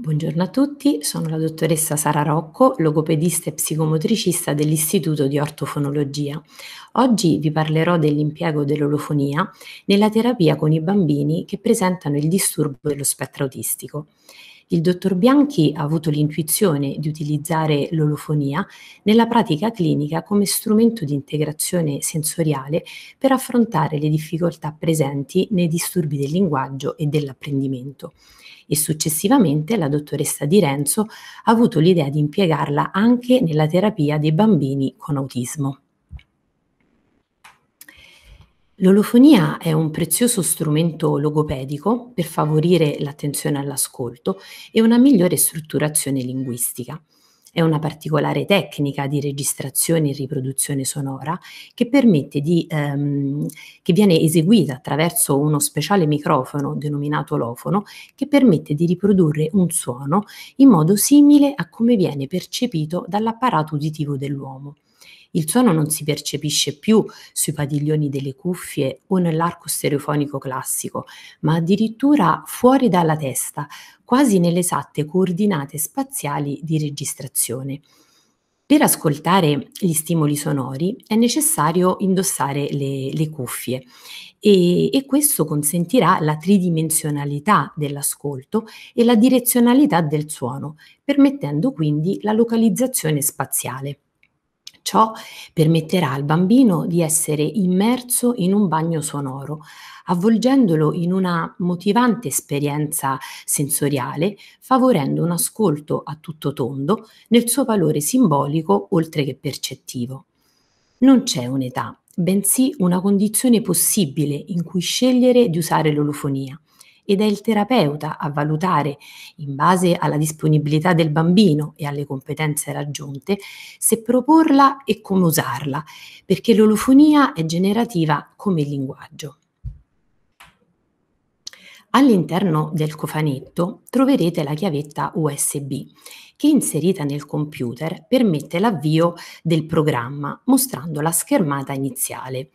Buongiorno a tutti, sono la dottoressa Sara Rocco, logopedista e psicomotricista dell'Istituto di Ortofonologia. Oggi vi parlerò dell'impiego dell'olofonia nella terapia con i bambini che presentano il disturbo dello spettro autistico. Il dottor Bianchi ha avuto l'intuizione di utilizzare l'olofonia nella pratica clinica come strumento di integrazione sensoriale per affrontare le difficoltà presenti nei disturbi del linguaggio e dell'apprendimento e successivamente la dottoressa Di Renzo ha avuto l'idea di impiegarla anche nella terapia dei bambini con autismo. L'olofonia è un prezioso strumento logopedico per favorire l'attenzione all'ascolto e una migliore strutturazione linguistica. È una particolare tecnica di registrazione e riproduzione sonora che permette di, ehm, che viene eseguita attraverso uno speciale microfono denominato lofono che permette di riprodurre un suono in modo simile a come viene percepito dall'apparato uditivo dell'uomo. Il suono non si percepisce più sui padiglioni delle cuffie o nell'arco stereofonico classico, ma addirittura fuori dalla testa, quasi nelle esatte coordinate spaziali di registrazione. Per ascoltare gli stimoli sonori è necessario indossare le, le cuffie e, e, questo consentirà la tridimensionalità dell'ascolto e la direzionalità del suono, permettendo quindi la localizzazione spaziale. Ciò permetterà al bambino di essere immerso in un bagno sonoro, avvolgendolo in una motivante esperienza sensoriale, favorendo un ascolto a tutto tondo nel suo valore simbolico oltre che percettivo. Non c'è un'età, bensì una condizione possibile in cui scegliere di usare l'olofonia ed è il terapeuta a valutare, in base alla disponibilità del bambino e alle competenze raggiunte, se proporla e come usarla, perché l'olofonia è generativa come il linguaggio. All'interno del cofanetto troverete la chiavetta USB che inserita nel computer permette l'avvio del programma mostrando la schermata iniziale,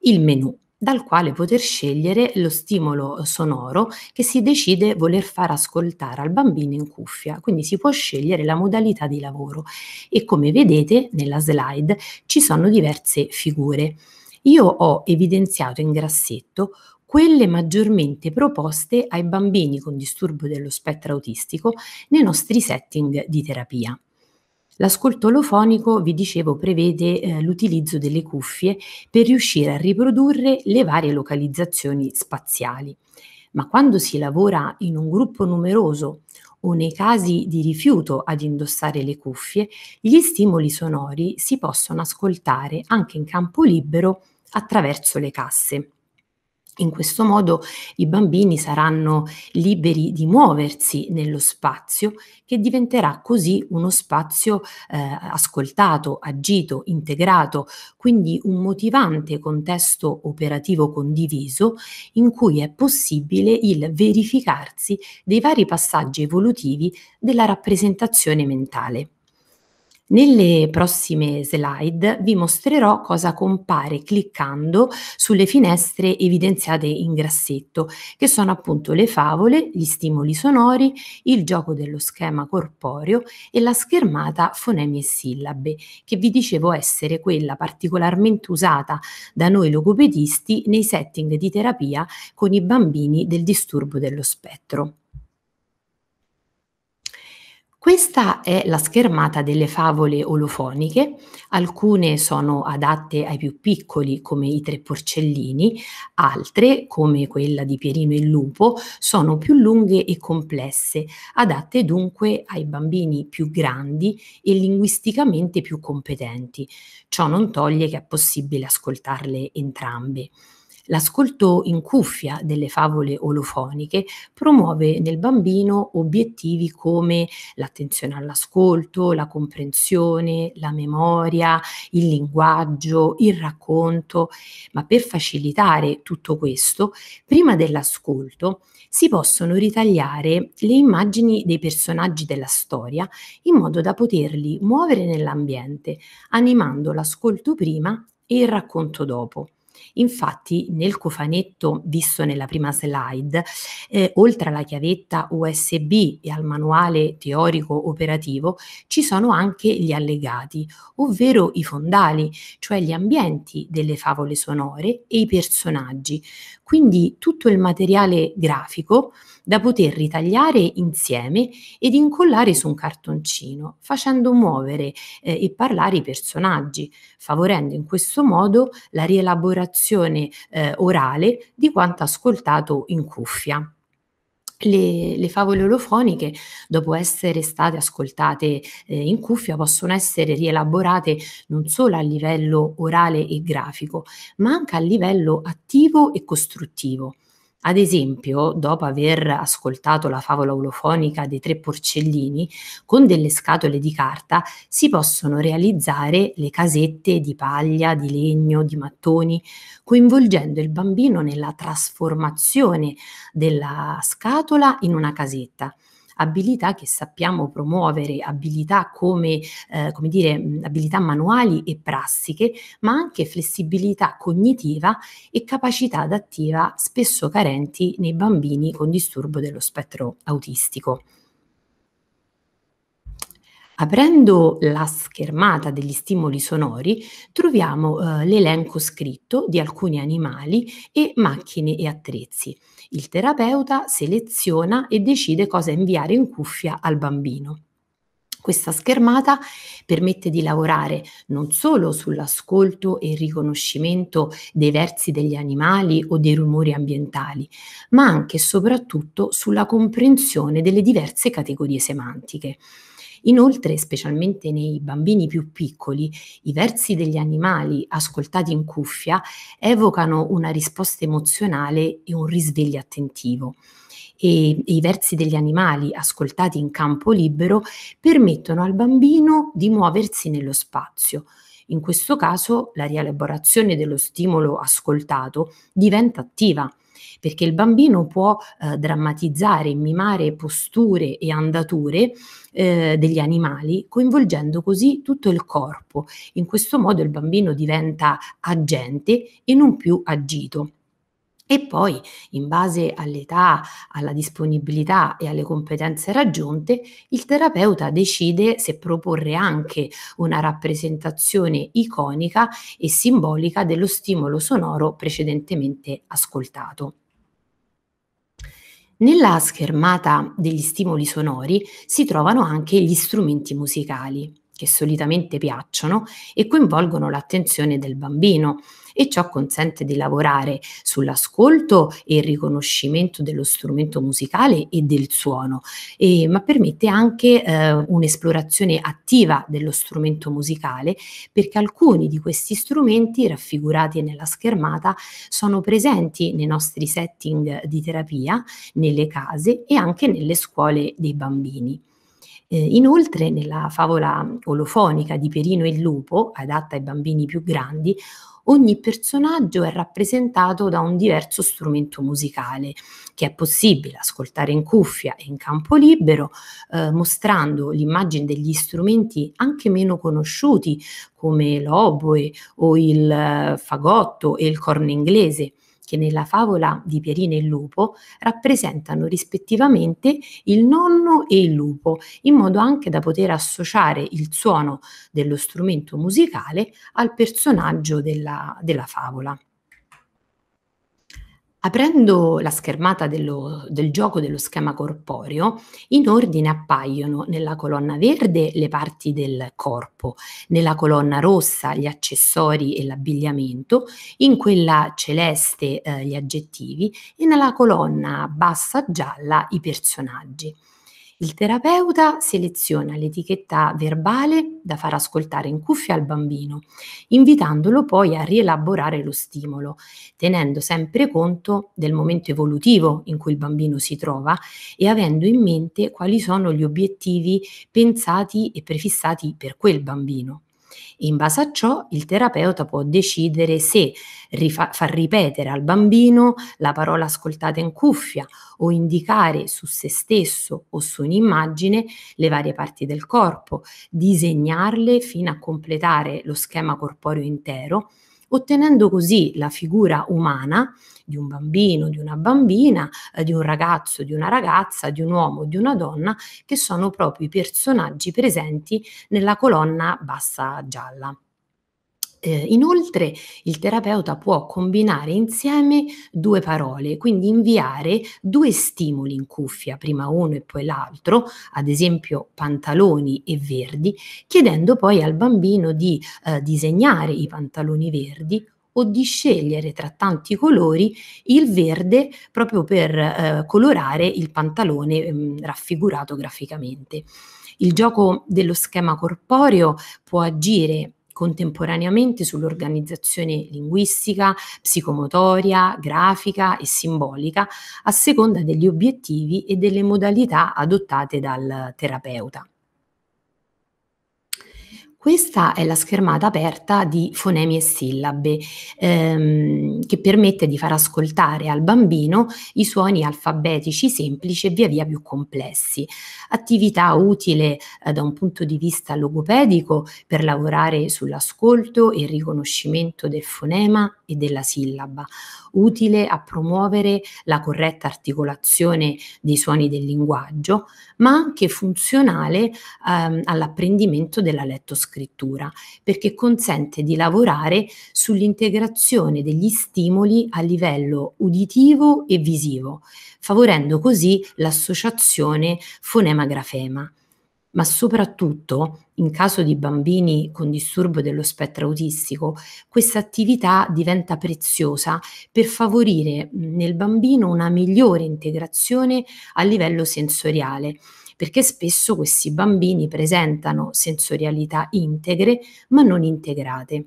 il menu dal quale poter scegliere lo stimolo sonoro che si decide voler far ascoltare al bambino in cuffia, quindi si può scegliere la modalità di lavoro e come vedete nella slide ci sono diverse figure. Io ho evidenziato in grassetto quelle maggiormente proposte ai bambini con disturbo dello spettro autistico nei nostri setting di terapia. L'ascolto olofonico, vi dicevo, prevede eh, l'utilizzo delle cuffie per riuscire a riprodurre le varie localizzazioni spaziali. Ma quando si lavora in un gruppo numeroso o nei casi di rifiuto ad indossare le cuffie, gli stimoli sonori si possono ascoltare anche in campo libero attraverso le casse. In questo modo i bambini saranno liberi di muoversi nello spazio che diventerà così uno spazio eh, ascoltato, agito, integrato, quindi un motivante contesto operativo condiviso in cui è possibile il verificarsi dei vari passaggi evolutivi della rappresentazione mentale. Nelle prossime slide vi mostrerò cosa compare cliccando sulle finestre evidenziate in grassetto, che sono appunto le favole, gli stimoli sonori, il gioco dello schema corporeo e la schermata fonemi e sillabe, che vi dicevo essere quella particolarmente usata da noi logopedisti nei setting di terapia con i bambini del disturbo dello spettro. Questa è la schermata delle favole olofoniche, alcune sono adatte ai più piccoli come i tre porcellini, altre come quella di Pierino e il lupo sono più lunghe e complesse, adatte dunque ai bambini più grandi e linguisticamente più competenti. Ciò non toglie che è possibile ascoltarle entrambe. L'ascolto in cuffia delle favole olofoniche promuove nel bambino obiettivi come l'attenzione all'ascolto, la comprensione, la memoria, il linguaggio, il racconto, ma per facilitare tutto questo, prima dell'ascolto si possono ritagliare le immagini dei personaggi della storia in modo da poterli muovere nell'ambiente, animando l'ascolto prima e il racconto dopo. Infatti nel cofanetto visto nella prima slide, eh, oltre alla chiavetta USB e al manuale teorico operativo, ci sono anche gli allegati, ovvero i fondali, cioè gli ambienti delle favole sonore e i personaggi. Quindi tutto il materiale grafico da poter ritagliare insieme ed incollare su un cartoncino, facendo muovere eh, e parlare i personaggi, favorendo in questo modo la rielaborazione relazione eh, orale di quanto ascoltato in cuffia. Le, le, favole olofoniche, dopo essere state ascoltate eh, in cuffia, possono essere rielaborate non solo a livello orale e grafico, ma anche a livello attivo e costruttivo. Ad esempio, dopo aver ascoltato la favola olofonica dei tre porcellini, con delle scatole di carta si possono realizzare le casette di paglia, di legno, di mattoni, coinvolgendo il bambino nella trasformazione della scatola in una casetta abilità che sappiamo promuovere, abilità come, eh, come dire, mm, abilità manuali e prassiche, ma anche flessibilità cognitiva e capacità adattiva spesso carenti nei bambini con disturbo dello spettro autistico. Aprendo la schermata degli stimoli sonori troviamo eh, l'elenco scritto di alcuni animali e macchine e attrezzi. Il terapeuta seleziona e decide cosa inviare in cuffia al bambino. Questa schermata permette di lavorare non solo sull'ascolto e il riconoscimento dei versi degli animali o dei rumori ambientali, ma anche e soprattutto sulla comprensione delle diverse categorie semantiche. Inoltre, specialmente nei bambini più piccoli, i versi degli animali ascoltati in cuffia evocano una risposta emozionale e un risveglio attentivo. E, i versi degli animali ascoltati in campo libero permettono al bambino di muoversi nello spazio. In questo caso la rielaborazione dello stimolo ascoltato diventa attiva perché il bambino può eh, drammatizzare, mimare posture e andature eh, degli animali, coinvolgendo così tutto il corpo. In questo modo il bambino diventa agente e non più agito. E poi, in base all'età, alla disponibilità e alle competenze raggiunte, il terapeuta decide se proporre anche una rappresentazione iconica e simbolica dello stimolo sonoro precedentemente ascoltato. Nella schermata degli stimoli sonori si trovano anche gli strumenti musicali che solitamente piacciono e coinvolgono l'attenzione del bambino e ciò consente di lavorare sull'ascolto e il riconoscimento dello strumento musicale e del suono, e, ma permette anche eh, un'esplorazione attiva dello strumento musicale perché alcuni di questi strumenti raffigurati nella schermata sono presenti nei nostri setting di terapia, nelle case e anche nelle scuole dei bambini. Eh, inoltre, nella favola olofonica di Perino e il lupo, adatta ai bambini più grandi, ogni personaggio è rappresentato da un diverso strumento musicale che è possibile ascoltare in cuffia e in campo libero, eh, mostrando l'immagine degli strumenti anche meno conosciuti come l'oboe o il eh, fagotto e il corno inglese che nella favola di Pierina e il lupo rappresentano rispettivamente il nonno e il lupo, in modo anche da poter associare il suono dello strumento musicale al personaggio della, della favola. Aprendo la schermata dello, del gioco dello schema corporeo, in ordine appaiono nella colonna verde le parti del corpo, nella colonna rossa gli accessori e l'abbigliamento, in quella celeste eh, gli aggettivi e nella colonna bassa gialla i personaggi. Il terapeuta seleziona l'etichetta verbale da far ascoltare in cuffia al bambino, invitandolo poi a rielaborare lo stimolo, tenendo sempre conto del momento evolutivo in cui il bambino si trova e avendo in mente quali sono gli obiettivi pensati e prefissati per quel bambino. In base a ciò il terapeuta può decidere se rifa- far ripetere al bambino la parola ascoltata in cuffia o indicare su se stesso o su un'immagine le varie parti del corpo, disegnarle fino a completare lo schema corporeo intero ottenendo così la figura umana di un bambino, di una bambina, eh, di un ragazzo, di una ragazza, di un uomo, di una donna, che sono proprio i personaggi presenti nella colonna bassa gialla. Eh, inoltre il terapeuta può combinare insieme due parole, quindi inviare due stimoli in cuffia, prima uno e poi l'altro, ad esempio pantaloni e verdi, chiedendo poi al bambino di eh, disegnare i pantaloni verdi o di scegliere tra tanti colori il verde proprio per eh, colorare il pantalone mh, mm, raffigurato graficamente. Il gioco dello schema corporeo può agire contemporaneamente sull'organizzazione linguistica, psicomotoria, grafica e simbolica a seconda degli obiettivi e delle modalità adottate dal terapeuta. Questa è la schermata aperta di fonemi e sillabe ehm, che permette di far ascoltare al bambino i suoni alfabetici semplici e via via più complessi. Attività utile eh, da un punto di vista logopedico per lavorare sull'ascolto e il riconoscimento del fonema e della sillaba, utile a promuovere la corretta articolazione dei suoni del linguaggio, ma anche funzionale ehm, all'apprendimento della lettoscrittura, perché consente di lavorare sull'integrazione degli stimoli a livello uditivo e visivo, favorendo così l'associazione fonema-grafema ma soprattutto in caso di bambini con disturbo dello spettro autistico, questa attività diventa preziosa per favorire nel bambino una migliore integrazione a livello sensoriale perché spesso questi bambini presentano sensorialità integre ma non integrate.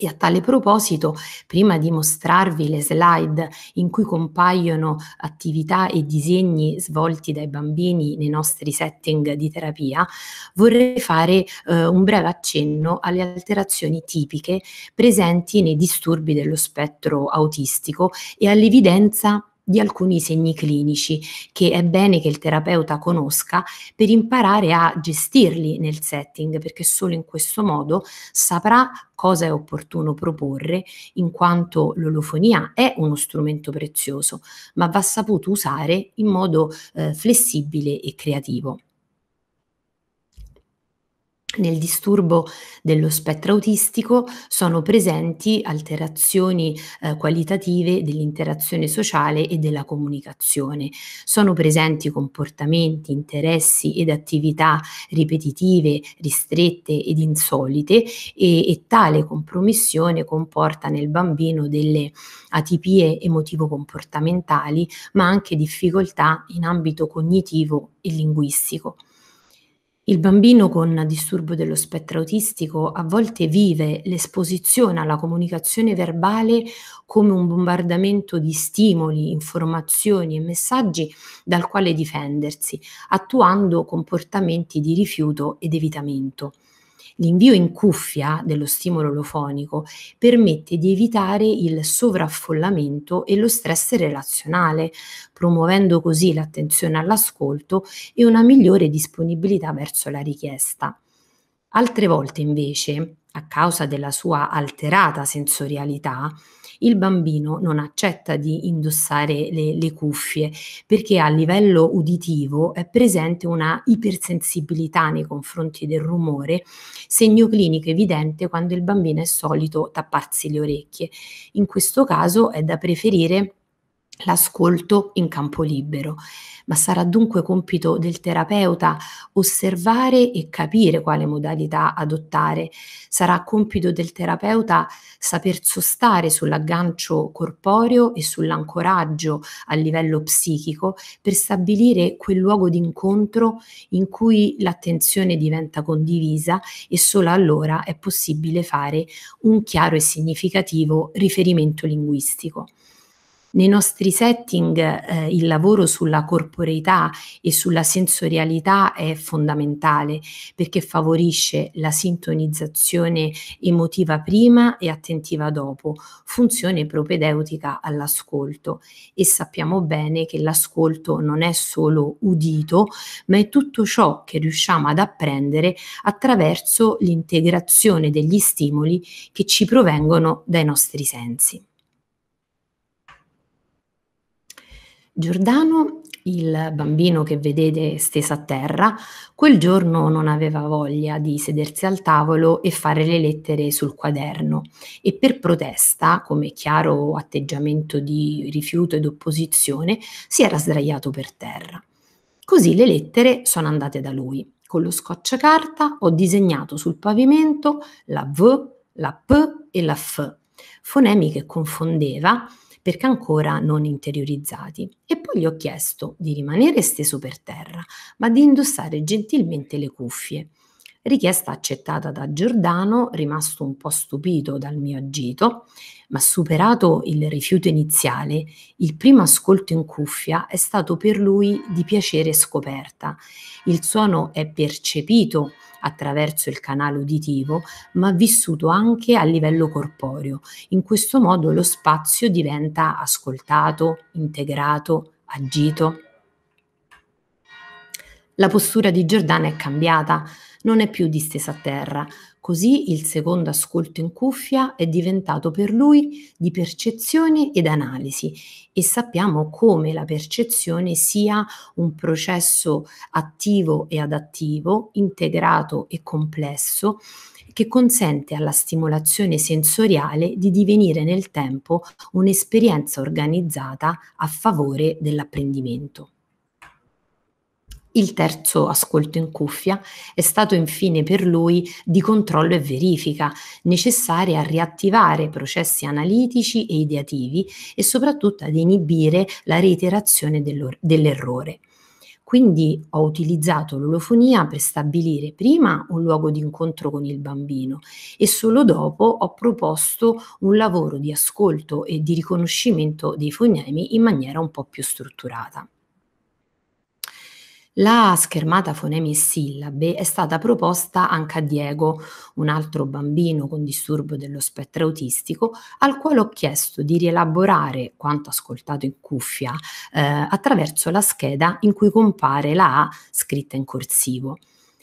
E a tale proposito, prima di mostrarvi le slide in cui compaiono attività e disegni svolti dai bambini nei nostri setting di terapia, vorrei fare eh, un breve accenno alle alterazioni tipiche presenti nei disturbi dello spettro autistico e all'evidenza di alcuni segni clinici che è bene che il terapeuta conosca per imparare a gestirli nel setting, perché solo in questo modo saprà cosa è opportuno proporre, in quanto l'olofonia è uno strumento prezioso, ma va saputo usare in modo eh, flessibile e creativo. Nel disturbo dello spettro autistico sono presenti alterazioni eh, qualitative dell'interazione sociale e della comunicazione. Sono presenti comportamenti, interessi ed attività ripetitive, ristrette ed insolite e, e tale compromissione comporta nel bambino delle atipie emotivo-comportamentali, ma anche difficoltà in ambito cognitivo e linguistico. Il bambino con disturbo dello spettro autistico a volte vive l'esposizione alla comunicazione verbale come un bombardamento di stimoli, informazioni e messaggi dal quale difendersi, attuando comportamenti di rifiuto ed evitamento. L'invio in cuffia dello stimolo olofonico permette di evitare il sovraffollamento e lo stress relazionale, promuovendo così l'attenzione all'ascolto e una migliore disponibilità verso la richiesta. Altre volte invece, a causa della sua alterata sensorialità, il bambino non accetta di indossare le, le cuffie perché a livello uditivo è presente una ipersensibilità nei confronti del rumore, segno clinico evidente quando il bambino è solito tapparsi le orecchie. In questo caso è da preferire l'ascolto in campo libero, ma sarà dunque compito del terapeuta osservare e capire quale modalità adottare, sarà compito del terapeuta saper sostare sull'aggancio corporeo e sull'ancoraggio a livello psichico per stabilire quel luogo d'incontro in cui l'attenzione diventa condivisa e solo allora è possibile fare un chiaro e significativo riferimento linguistico. Nei nostri setting eh, il lavoro sulla corporeità e sulla sensorialità è fondamentale perché favorisce la sintonizzazione emotiva prima e attentiva dopo, funzione propedeutica all'ascolto e sappiamo bene che l'ascolto non è solo udito, ma è tutto ciò che riusciamo ad apprendere attraverso l'integrazione degli stimoli che ci provengono dai nostri sensi. Giordano, il bambino che vedete steso a terra, quel giorno non aveva voglia di sedersi al tavolo e fare le lettere sul quaderno e per protesta, come chiaro atteggiamento di rifiuto ed opposizione, si era sdraiato per terra. Così le lettere sono andate da lui. Con lo scotch carta ho disegnato sul pavimento la V, la P e la F, fonemi che confondeva perché ancora non interiorizzati. E poi gli ho chiesto di rimanere steso per terra, ma di indossare gentilmente le cuffie. Richiesta accettata da Giordano, rimasto un po' stupito dal mio agito, ma superato il rifiuto iniziale, il primo ascolto in cuffia è stato per lui di piacere scoperta. Il suono è percepito attraverso il canale uditivo, ma vissuto anche a livello corporeo. In questo modo lo spazio diventa ascoltato, integrato, agito. La postura di Giordana è cambiata, non è più distesa a terra, Così il secondo ascolto in cuffia è diventato per lui di percezione ed analisi e sappiamo come la percezione sia un processo attivo e adattivo, integrato e complesso, che consente alla stimolazione sensoriale di divenire nel tempo un'esperienza organizzata a favore dell'apprendimento. Il terzo ascolto in cuffia è stato infine per lui di controllo e verifica, necessaria a riattivare processi analitici e ideativi e soprattutto ad inibire la reiterazione dell'errore. Quindi ho utilizzato l'olofonia per stabilire prima un luogo di incontro con il bambino e solo dopo ho proposto un lavoro di ascolto e di riconoscimento dei fonemi in maniera un po' più strutturata. La schermata fonemi e sillabe è stata proposta anche a Diego, un altro bambino con disturbo dello spettro autistico, al quale ho chiesto di rielaborare quanto ascoltato in cuffia eh, attraverso la scheda in cui compare la A scritta in corsivo.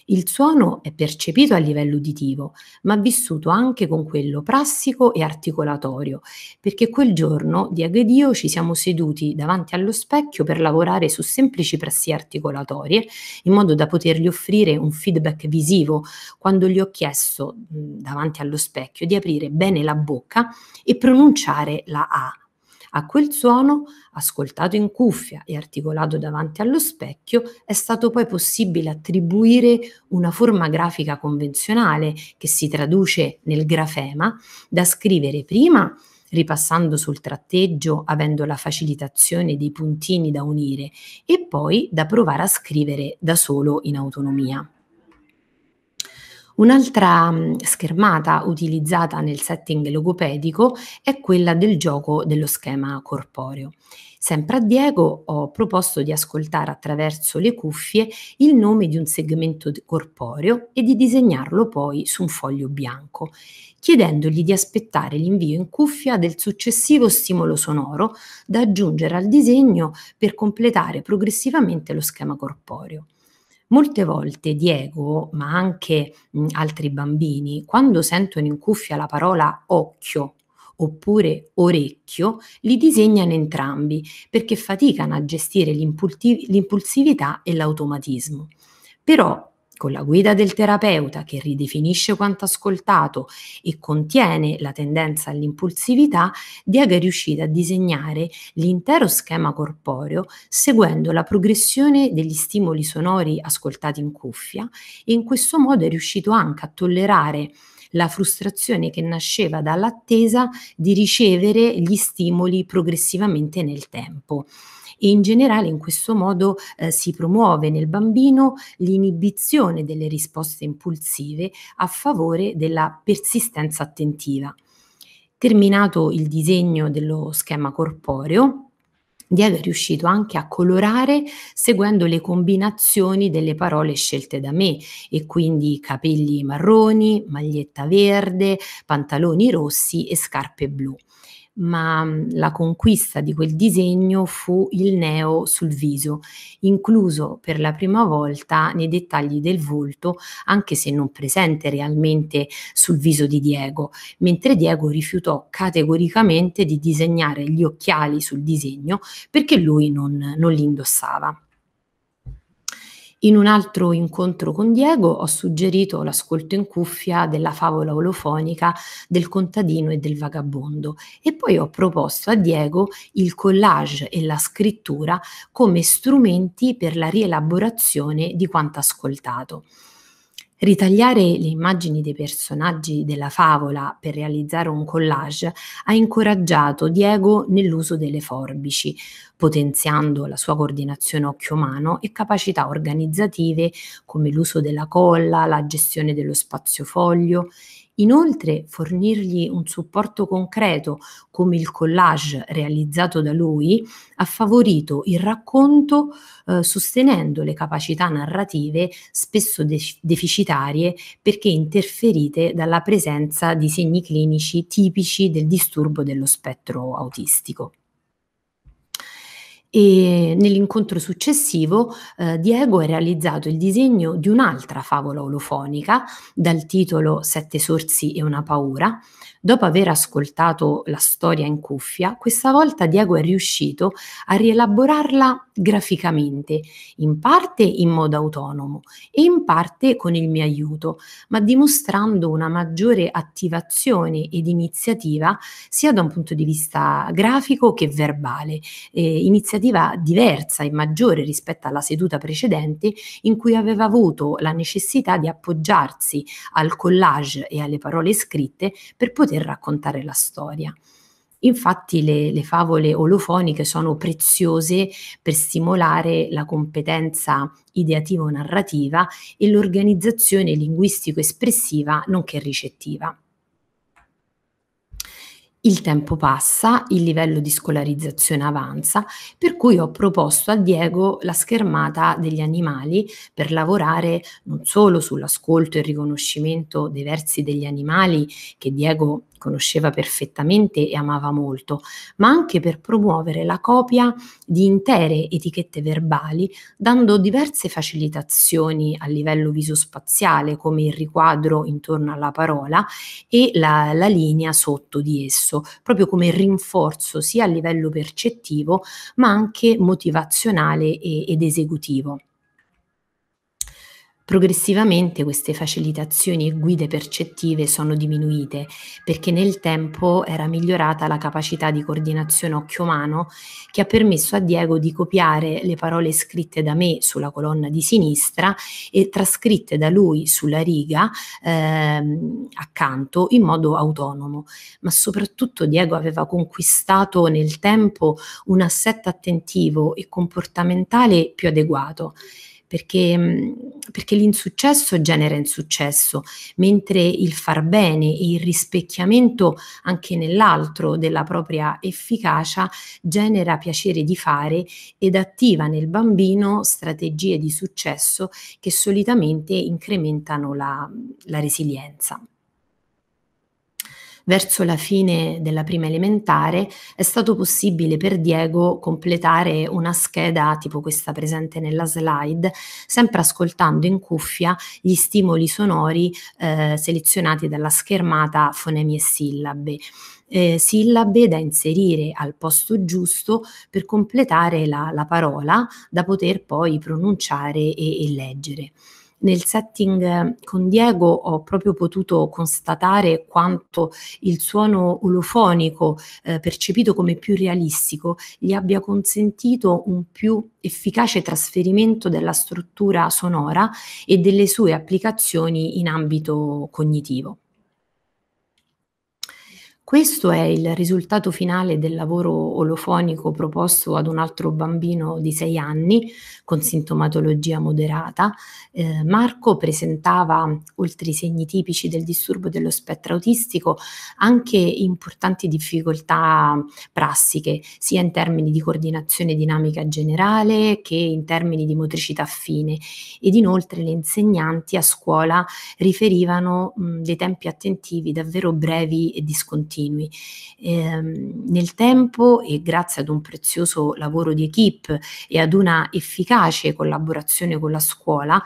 Il suono è percepito a livello uditivo, ma vissuto anche con quello prassico e articolatorio, perché quel giorno, Diego ed io, ci siamo seduti davanti allo specchio per lavorare su semplici prassie articolatorie, in modo da potergli offrire un feedback visivo quando gli ho chiesto davanti allo specchio di aprire bene la bocca e pronunciare la A a quel suono, ascoltato in cuffia e articolato davanti allo specchio, è stato poi possibile attribuire una forma grafica convenzionale che si traduce nel grafema, da scrivere prima ripassando sul tratteggio avendo la facilitazione dei puntini da unire e poi da provare a scrivere da solo in autonomia. Un'altra schermata utilizzata nel setting logopedico è quella del gioco dello schema corporeo. Sempre a Diego ho proposto di ascoltare attraverso le cuffie il nome di un segmento corporeo e di disegnarlo poi su un foglio bianco, chiedendogli di aspettare l'invio in cuffia del successivo stimolo sonoro da aggiungere al disegno per completare progressivamente lo schema corporeo. Molte volte Diego, ma anche mh, altri bambini, quando sentono in cuffia la parola occhio oppure orecchio, li disegnano entrambi perché faticano a gestire l'impulsività e l'automatismo. Però con la guida del terapeuta che ridefinisce quanto ascoltato e contiene la tendenza all'impulsività, Diaga è riuscito a disegnare l'intero schema corporeo seguendo la progressione degli stimoli sonori ascoltati in cuffia e in questo modo è riuscito anche a tollerare la frustrazione che nasceva dall'attesa di ricevere gli stimoli progressivamente nel tempo e in generale in questo modo eh, si promuove nel bambino l'inibizione delle risposte impulsive a favore della persistenza attentiva. Terminato il disegno dello schema corporeo, Diego è riuscito anche a colorare seguendo le combinazioni delle parole scelte da me e quindi capelli marroni, maglietta verde, pantaloni rossi e scarpe blu ma mm, la conquista di quel disegno fu il neo sul viso, incluso per la prima volta nei dettagli del volto, anche se non presente realmente sul viso di Diego, mentre Diego rifiutò categoricamente di disegnare gli occhiali sul disegno perché lui non, non li indossava. In un altro incontro con Diego ho suggerito l'ascolto in cuffia della favola olofonica del contadino e del vagabondo e poi ho proposto a Diego il collage e la scrittura come strumenti per la rielaborazione di quanto ascoltato. Ritagliare le immagini dei personaggi della favola per realizzare un collage ha incoraggiato Diego nell'uso delle forbici, potenziando la sua coordinazione occhio-mano e capacità organizzative come l'uso della colla, la gestione dello spazio foglio Inoltre, fornirgli un supporto concreto come il collage realizzato da lui ha favorito il racconto eh, sostenendo le capacità narrative spesso de- deficitarie perché interferite dalla presenza di segni clinici tipici del disturbo dello spettro autistico e nell'incontro successivo eh, Diego ha realizzato il disegno di un'altra favola olofonica dal titolo Sette sorsi e una paura, Dopo aver ascoltato la storia in cuffia, questa volta Diego è riuscito a rielaborarla graficamente, in parte in modo autonomo e in parte con il mio aiuto, ma dimostrando una maggiore attivazione ed iniziativa sia da un punto di vista grafico che verbale, eh, iniziativa diversa e maggiore rispetto alla seduta precedente in cui aveva avuto la necessità di appoggiarsi al collage e alle parole scritte per poter poter raccontare la storia. Infatti le, le, favole olofoniche sono preziose per stimolare la competenza ideativo-narrativa e l'organizzazione linguistico-espressiva nonché ricettiva il tempo passa, il livello di scolarizzazione avanza, per cui ho proposto a Diego la schermata degli animali per lavorare non solo sull'ascolto e il riconoscimento dei versi degli animali che Diego conosceva perfettamente e amava molto, ma anche per promuovere la copia di intere etichette verbali, dando diverse facilitazioni a livello visospaziale, come il riquadro intorno alla parola e la, la linea sotto di esso, proprio come rinforzo sia a livello percettivo, ma anche motivazionale e, ed esecutivo. Progressivamente queste facilitazioni e guide percettive sono diminuite perché nel tempo era migliorata la capacità di coordinazione occhio-mano che ha permesso a Diego di copiare le parole scritte da me sulla colonna di sinistra e trascritte da lui sulla riga ehm, accanto in modo autonomo. Ma soprattutto Diego aveva conquistato nel tempo un assetto attentivo e comportamentale più adeguato perché, mm, perché l'insuccesso genera insuccesso, mentre il far bene e il rispecchiamento anche nell'altro della propria efficacia genera piacere di fare ed attiva nel bambino strategie di successo che solitamente incrementano la, la resilienza verso la fine della prima elementare è stato possibile per Diego completare una scheda tipo questa presente nella slide, sempre ascoltando in cuffia gli stimoli sonori eh, selezionati dalla schermata fonemi e sillabe. Eh, sillabe da inserire al posto giusto per completare la, la parola da poter poi pronunciare e, e leggere. Nel setting eh, con Diego ho proprio potuto constatare quanto il suono olofonico eh, percepito come più realistico, gli abbia consentito un più efficace trasferimento della struttura sonora e delle sue applicazioni in ambito cognitivo. Questo è il risultato finale del lavoro olofonico proposto ad un altro bambino di sei anni, con sintomatologia moderata. Eh, Marco presentava, oltre i segni tipici del disturbo dello spettro autistico, anche importanti difficoltà prassiche, sia in termini di coordinazione dinamica generale che in termini di motricità fine. Ed inoltre le insegnanti a scuola riferivano mh, dei tempi attentivi davvero brevi e discontinui. Eh, nel tempo e grazie ad un prezioso lavoro di equip e ad una efficacia efficace collaborazione con la scuola,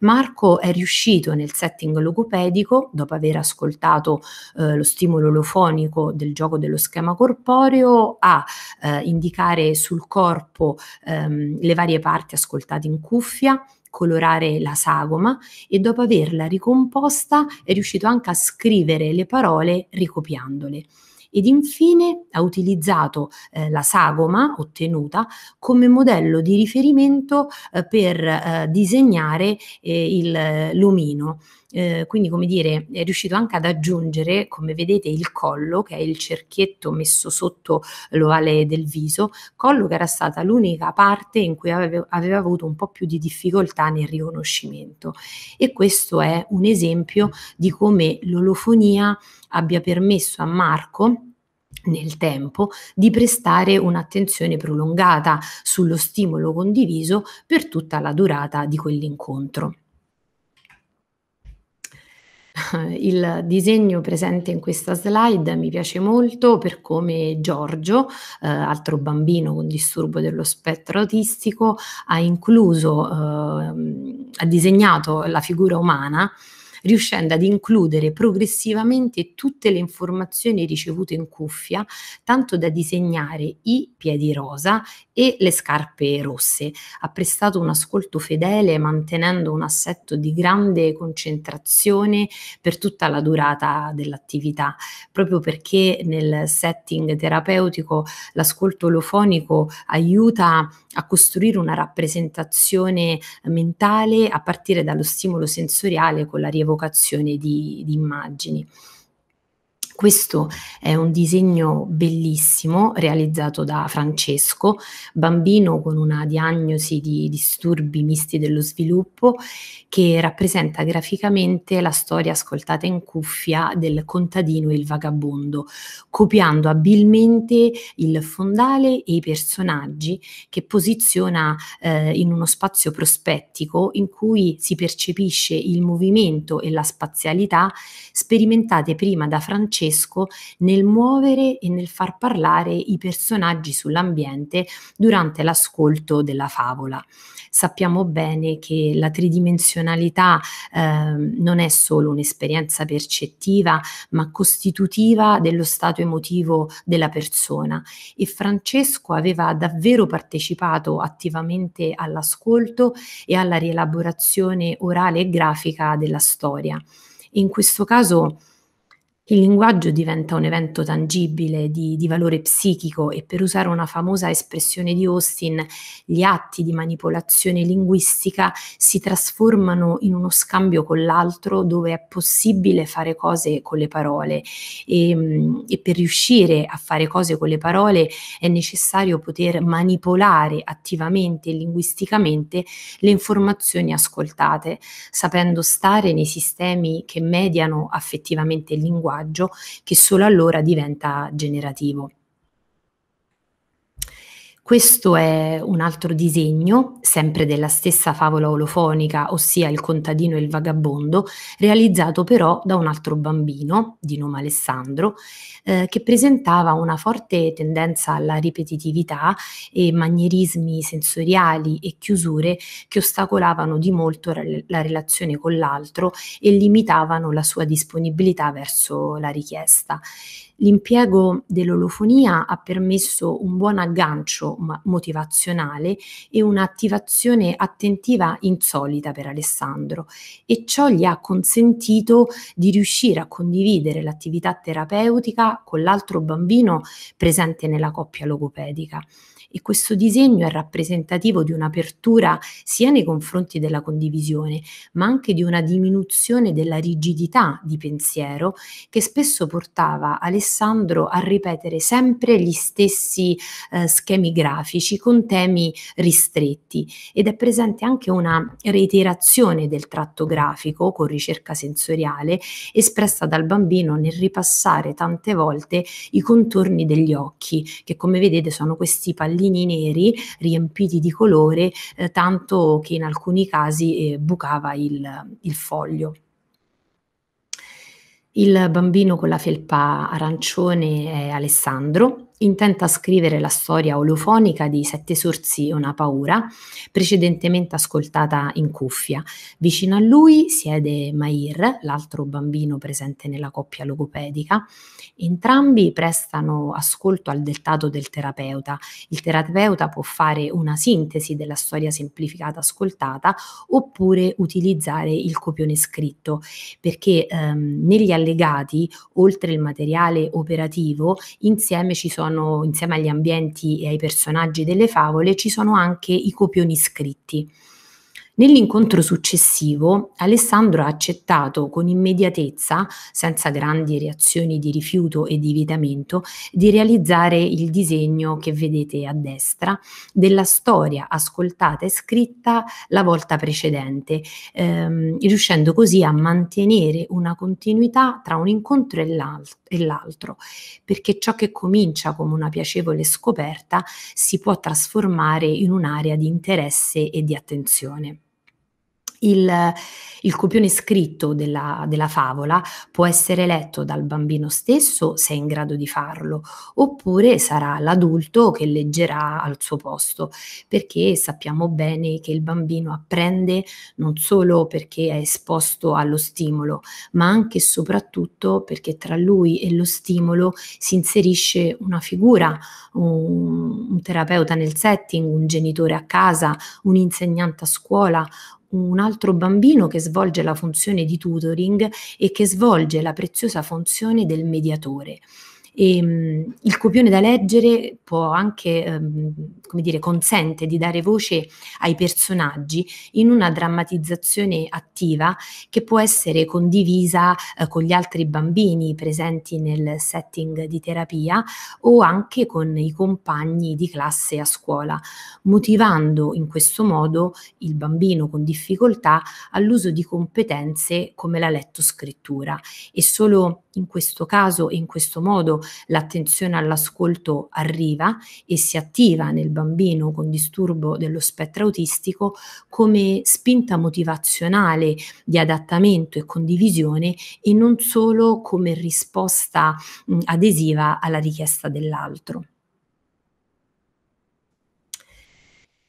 Marco è riuscito nel setting logopedico, dopo aver ascoltato eh, lo stimolo lofonico del gioco dello schema corporeo, a eh, indicare sul corpo ehm, le varie parti ascoltate in cuffia, colorare la sagoma e dopo averla ricomposta è riuscito anche a scrivere le parole ricopiandole ed infine ha utilizzato eh, la sagoma ottenuta come modello di riferimento eh, per eh, disegnare eh, il eh, lumino eh, quindi come dire è riuscito anche ad aggiungere come vedete il collo che è il cerchietto messo sotto l'ovale del viso, collo che era stata l'unica parte in cui avevo, aveva avuto un po' più di difficoltà nel riconoscimento e questo è un esempio di come l'olofonia abbia permesso a Marco nel tempo di prestare un'attenzione prolungata sullo stimolo condiviso per tutta la durata di quell'incontro. Eh, il disegno presente in questa slide mi piace molto per come Giorgio, eh, altro bambino con disturbo dello spettro autistico, ha incluso, eh, ha disegnato la figura umana riuscendo ad includere progressivamente tutte le informazioni ricevute in cuffia, tanto da disegnare i piedi rosa e le scarpe rosse. Ha prestato un ascolto fedele mantenendo un assetto di grande concentrazione per tutta la durata dell'attività, proprio perché nel setting terapeutico l'ascolto olofonico aiuta a costruire una rappresentazione mentale a partire dallo stimolo sensoriale con la rievocazione evocazione di, di immagini. Questo è un disegno bellissimo realizzato da Francesco, bambino con una diagnosi di disturbi misti dello sviluppo, che rappresenta graficamente la storia ascoltata in cuffia del contadino e il vagabondo, copiando abilmente il fondale e i personaggi che posiziona eh, in uno spazio prospettico in cui si percepisce il movimento e la spazialità sperimentate prima da Francesco Francesco nel muovere e nel far parlare i personaggi sull'ambiente durante l'ascolto della favola. Sappiamo bene che la tridimensionalità eh, non è solo un'esperienza percettiva, ma costitutiva dello stato emotivo della persona e Francesco aveva davvero partecipato attivamente all'ascolto e alla rielaborazione orale e grafica della storia. In questo caso il linguaggio diventa un evento tangibile di, di, valore psichico e per usare una famosa espressione di Austin, gli atti di manipolazione linguistica si trasformano in uno scambio con l'altro dove è possibile fare cose con le parole e, mm, e per riuscire a fare cose con le parole è necessario poter manipolare attivamente e linguisticamente le informazioni ascoltate, sapendo stare nei sistemi che mediano affettivamente il linguaggio linguaggio che solo allora diventa generativo. Questo è un altro disegno, sempre della stessa favola olofonica, ossia Il contadino e il vagabondo, realizzato però da un altro bambino di nome Alessandro, eh, che presentava una forte tendenza alla ripetitività e manierismi sensoriali e chiusure che ostacolavano di molto la relazione con l'altro e limitavano la sua disponibilità verso la richiesta. L'impiego dell'olofonia ha permesso un buon aggancio motivazionale e un'attivazione attentiva insolita per Alessandro e ciò gli ha consentito di riuscire a condividere l'attività terapeutica con l'altro bambino presente nella coppia logopedica e questo disegno è rappresentativo di un'apertura sia nei confronti della condivisione, ma anche di una diminuzione della rigidità di pensiero che spesso portava Alessandro a ripetere sempre gli stessi eh, schemi grafici con temi ristretti ed è presente anche una reiterazione del tratto grafico con ricerca sensoriale espressa dal bambino nel ripassare tante volte i contorni degli occhi che come vedete sono questi pallini pallini neri riempiti di colore, eh, tanto che in alcuni casi eh, bucava il, il foglio. Il bambino con la felpa arancione è Alessandro, intenta scrivere la storia olofonica di Sette Sorsi e una paura, precedentemente ascoltata in cuffia. Vicino a lui siede Mair, l'altro bambino presente nella coppia logopedica. Entrambi prestano ascolto al dettato del terapeuta. Il terapeuta può fare una sintesi della storia semplificata ascoltata oppure utilizzare il copione scritto, perché ehm, negli allegati, oltre il materiale operativo, insieme ci sono sono, insieme agli ambienti e ai personaggi delle favole, ci sono anche i copioni scritti. Nell'incontro successivo Alessandro ha accettato con immediatezza, senza grandi reazioni di rifiuto e di vietamento, di realizzare il disegno che vedete a destra della storia ascoltata e scritta la volta precedente, ehm, riuscendo così a mantenere una continuità tra un incontro e l'altro, e l'altro, perché ciò che comincia come una piacevole scoperta si può trasformare in un'area di interesse e di attenzione. Il, il, copione scritto della, della, favola può essere letto dal bambino stesso se è in grado di farlo, oppure sarà l'adulto che leggerà al suo posto, perché sappiamo bene che il bambino apprende non solo perché è esposto allo stimolo, ma anche e soprattutto perché tra lui e lo stimolo si inserisce una figura, un, un terapeuta nel setting, un genitore a casa, un insegnante a scuola, un altro bambino che svolge la funzione di tutoring e che svolge la preziosa funzione del mediatore. E, ehm, mh, il copione da leggere può anche mh, ehm, come dire, consente di dare voce ai personaggi in una drammatizzazione attiva che può essere condivisa eh, con gli altri bambini presenti nel setting di terapia o anche con i compagni di classe a scuola, motivando in questo modo il bambino con difficoltà all'uso di competenze come la lettoscrittura e solo in questo caso e in questo modo l'attenzione all'ascolto arriva e si attiva nel bambino con disturbo dello spettro autistico come spinta motivazionale di adattamento e condivisione e non solo come risposta mh, adesiva alla richiesta dell'altro.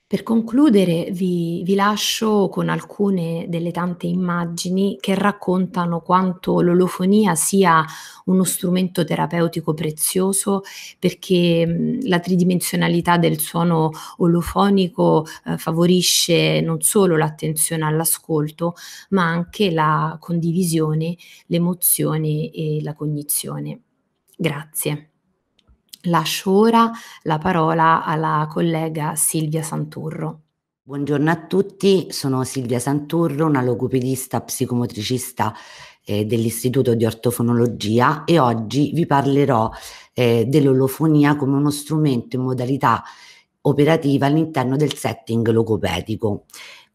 Per concludere vi, vi, lascio con alcune delle tante immagini che raccontano quanto l'olofonia sia uno strumento terapeutico prezioso perché mm, la tridimensionalità del suono olofonico eh, favorisce non solo l'attenzione all'ascolto ma anche la condivisione, l'emozione e la cognizione. Grazie. Lascio ora la parola alla collega Silvia Santurro. Buongiorno a tutti, sono Silvia Santurro, una logopedista psicomotricista eh, dell'Istituto di Ortofonologia e oggi vi parlerò eh, dell'olofonia come uno strumento in modalità operativa all'interno del setting logopedico.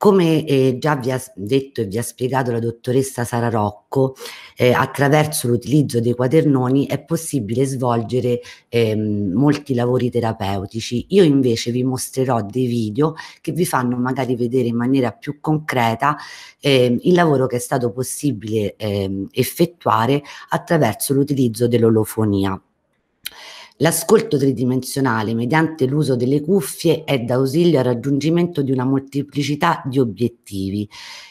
Come eh, già vi ha detto e vi ha spiegato la dottoressa Sara Rocco, eh, attraverso l'utilizzo dei quadernoni è possibile svolgere ehm, molti lavori terapeutici. Io invece vi mostrerò dei video che vi fanno magari vedere in maniera più concreta ehm, il lavoro che è stato possibile ehm, effettuare attraverso l'utilizzo dell'olofonia. L'ascolto tridimensionale mediante l'uso delle cuffie è d'ausilio al raggiungimento di una molteplicità di obiettivi.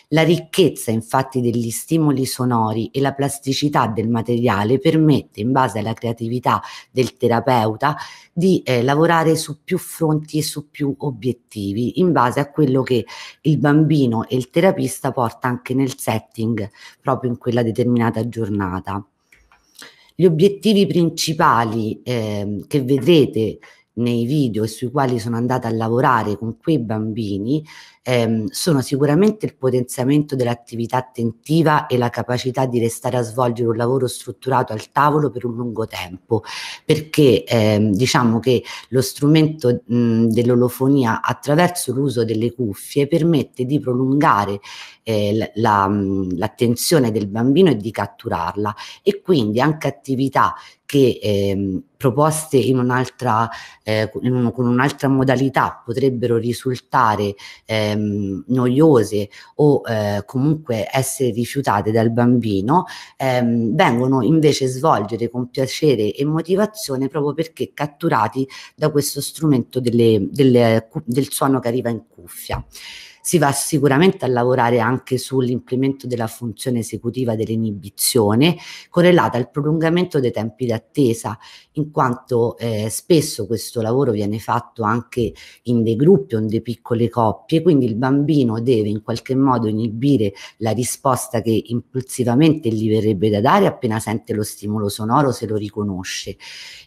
La ricchezza infatti degli stimoli sonori e la plasticità del materiale permette, in base alla creatività del terapeuta, di eh, lavorare su più fronti e su più obiettivi, in base a quello che il bambino e il terapista porta anche nel setting, proprio in quella determinata giornata. Gli obiettivi principali eh, che vedrete nei video e sui quali sono andata a lavorare con quei bambini ehm, sono sicuramente il potenziamento dell'attività attentiva e la capacità di restare a svolgere un lavoro strutturato al tavolo per un lungo tempo, perché ehm, diciamo che lo strumento mh, mhmm, dell'olofonia attraverso l'uso delle cuffie permette di prolungare eh, la, mhmm, l'attenzione del bambino e di catturarla e quindi anche attività che ehm, proposte in un'altra, eh, in un, con un'altra modalità potrebbero risultare eh, ehm, noiose o eh, comunque essere rifiutate dal bambino, ehm, vengono invece svolgere con piacere e motivazione proprio perché catturati da questo strumento delle, delle, del suono che arriva in cuffia si va sicuramente a lavorare anche sull'implemento della funzione esecutiva dell'inibizione correlata al prolungamento dei tempi d'attesa, in quanto eh, spesso questo lavoro viene fatto anche in dei gruppi o in dei piccole coppie, quindi il bambino deve in qualche modo inibire la risposta che impulsivamente gli verrebbe da dare appena sente lo stimolo sonoro, se lo riconosce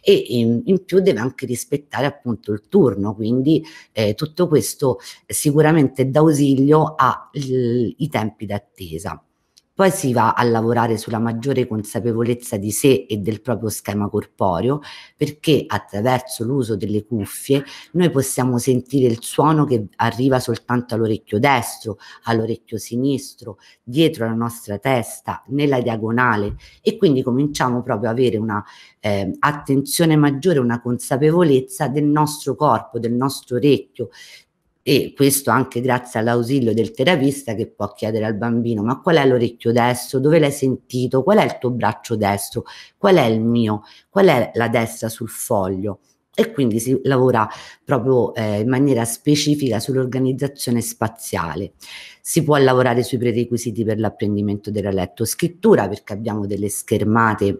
e in, ehm, in più deve anche rispettare appunto il turno, quindi eh, tutto questo sicuramente da ausilio ai tempi d'attesa. Poi si va a lavorare sulla maggiore consapevolezza di sé e del proprio schema corporeo, perché attraverso l'uso delle cuffie noi possiamo sentire il suono che arriva soltanto all'orecchio destro, all'orecchio sinistro, dietro la nostra testa, nella diagonale e quindi cominciamo proprio ad avere una eh, attenzione maggiore, una consapevolezza del nostro corpo, del nostro orecchio, e questo anche grazie all'ausilio del terapista che può chiedere al bambino ma qual è l'orecchio destro, dove l'hai sentito, qual è il tuo braccio destro, qual è il mio, qual è la destra sul foglio e quindi si lavora proprio eh, in maniera specifica sull'organizzazione spaziale. Si può lavorare sui prerequisiti per l'apprendimento della lettoscrittura perché abbiamo delle schermate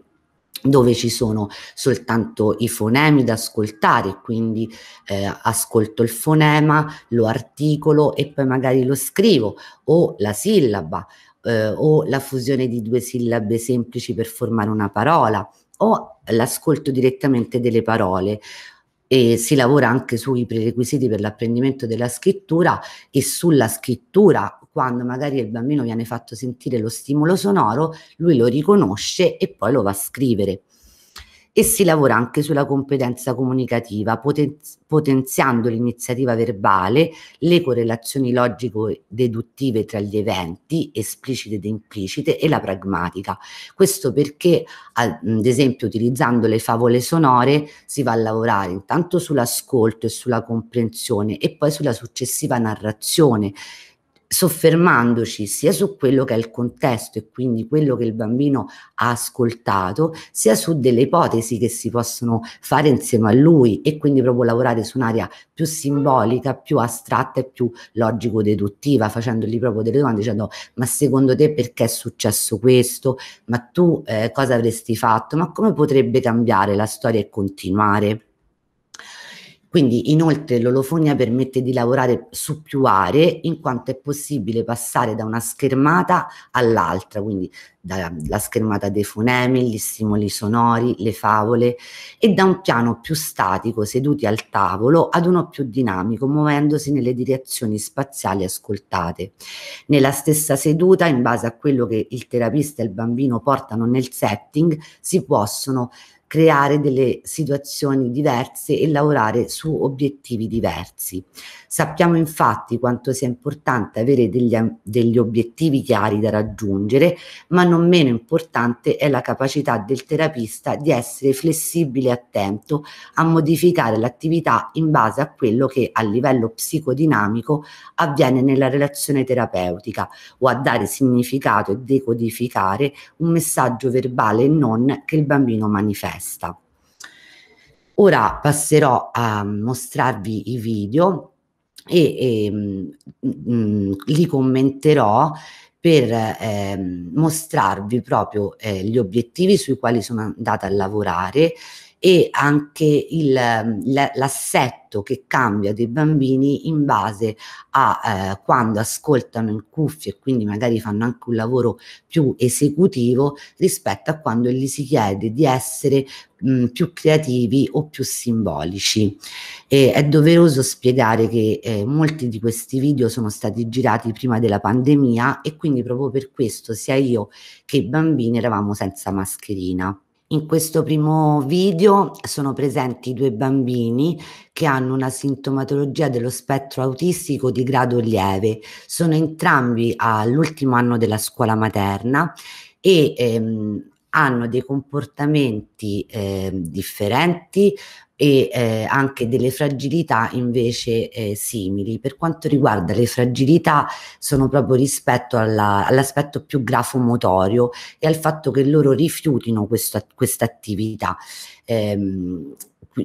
dove ci sono soltanto i fonemi da ascoltare, quindi eh, ascolto il fonema, lo articolo e poi magari lo scrivo, o la sillaba, eh, o la fusione di due sillabe semplici per formare una parola, o l'ascolto direttamente delle parole, e si lavora anche sui prerequisiti per l'apprendimento della scrittura e sulla scrittura quando magari il bambino viene fatto sentire lo stimolo sonoro, lui lo riconosce e poi lo va a scrivere e si lavora anche sulla competenza comunicativa, potenz- potenziando l'iniziativa verbale, le correlazioni logico-deduttive tra gli eventi, esplicite ed implicite, e la pragmatica. Questo perché, ad esempio, utilizzando le favole sonore si va a lavorare intanto sull'ascolto e sulla comprensione e poi sulla successiva narrazione soffermandoci sia su quello che è il contesto e quindi quello che il bambino ha ascoltato, sia su delle ipotesi che si possono fare insieme a lui e quindi proprio lavorare su un'area più simbolica, più astratta e più logico-deduttiva, facendogli proprio delle domande dicendo ma secondo te perché è successo questo? Ma tu eh, cosa avresti fatto? Ma come potrebbe cambiare la storia e continuare? Quindi inoltre l'olofonia permette di lavorare su più aree in quanto è possibile passare da una schermata all'altra, quindi dalla schermata dei fonemi, gli stimoli sonori, le favole e da un piano più statico seduti al tavolo ad uno più dinamico muovendosi nelle direzioni spaziali ascoltate. Nella stessa seduta, in base a quello che il terapista e il bambino portano nel setting, si possono creare delle situazioni diverse e lavorare su obiettivi diversi. Sappiamo infatti quanto sia importante avere degli, degli, obiettivi chiari da raggiungere, ma non meno importante è la capacità del terapista di essere flessibile e attento a modificare l'attività in base a quello che a livello psicodinamico avviene nella relazione terapeutica o a dare significato e decodificare un messaggio verbale e non che il bambino manifesta testa. Ora passerò a mostrarvi i video e, e mh, mm, mm, li commenterò per eh, mostrarvi proprio eh, gli obiettivi sui quali sono andata a lavorare e anche ehm, l'assetto che cambia dei bambini in base a eh, quando ascoltano in cuffie e quindi magari fanno anche un lavoro più esecutivo rispetto a quando gli si chiede di essere mh, più creativi o più simbolici. E è doveroso spiegare che eh, molti di questi video sono stati girati prima della pandemia e quindi proprio per questo sia io che i bambini eravamo senza mascherina. In questo primo video sono presenti due bambini che hanno una sintomatologia dello spettro autistico di grado lieve. Sono entrambi all'ultimo anno della scuola materna e ehm, hanno dei comportamenti eh, differenti, e eh, anche delle fragilità invece eh, simili. Per quanto riguarda le fragilità sono proprio rispetto alla, all'aspetto più grafomotorio e al fatto che loro rifiutino questa attività. Ehm,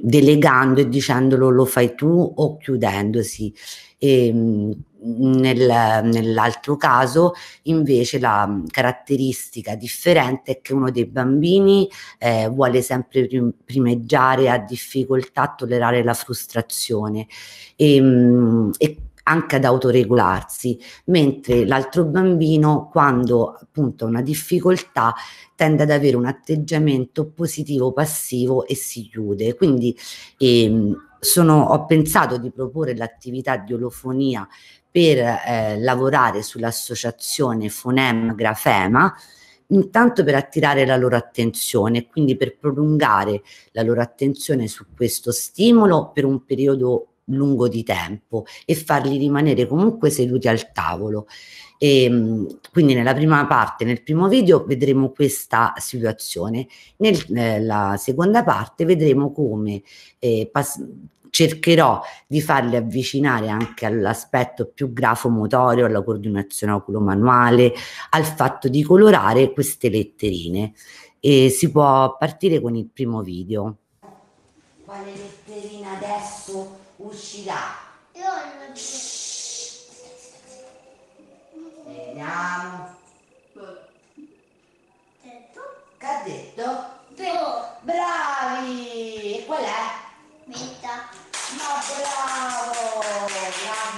delegando e dicendolo lo fai tu o chiudendosi. E, ehm, nel, nell'altro caso invece la mm, caratteristica differente è che uno dei bambini eh, vuole sempre prim- primeggiare, ha difficoltà a tollerare la frustrazione e, mh, mm, e anche ad autoregolarsi, mentre l'altro bambino, quando appunto ha una difficoltà, tende ad avere un atteggiamento positivo, passivo e si chiude. Quindi ehm, sono, ho pensato di proporre l'attività di olofonia per eh, lavorare sull'associazione fonem-grafema, intanto per attirare la loro attenzione e quindi per prolungare la loro attenzione su questo stimolo per un periodo lungo di tempo e farli rimanere comunque seduti al tavolo. E, ehm, quindi nella prima parte, nel primo video, vedremo questa situazione. Nel, nella eh, seconda parte vedremo come eh, pass- cercherò di farli avvicinare anche all'aspetto più grafo-motorio, alla coordinazione oculomanuale, al fatto di colorare queste letterine. E si può partire con il primo video. Quale letterina adesso uscirà? Io non so. Vediamo. Detto. Che ha detto? Bravi! E qual è? Metta.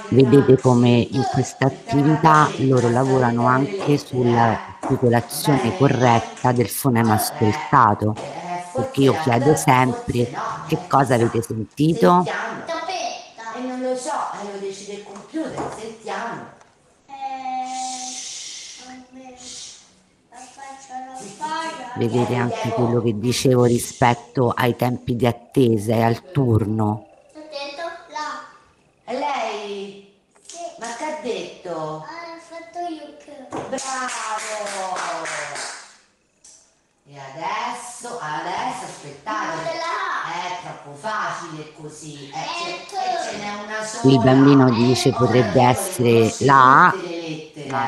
Vedete come in questa attività loro lavorano anche sulla articolazione corretta del fonema ascoltato, perché io chiedo sempre che cosa avete sentito? E non lo so, e eh, lo decide il computer, sentiamo. Vedete anche quello che dicevo rispetto ai tempi di attesa e al turno. detto? Ah, ho fatto yucca. Bravo! E adesso, adesso aspettate. È troppo facile così. E eh, eh, eh, ce, e ce una sola. Il bambino dice potrebbe essere la A. Ma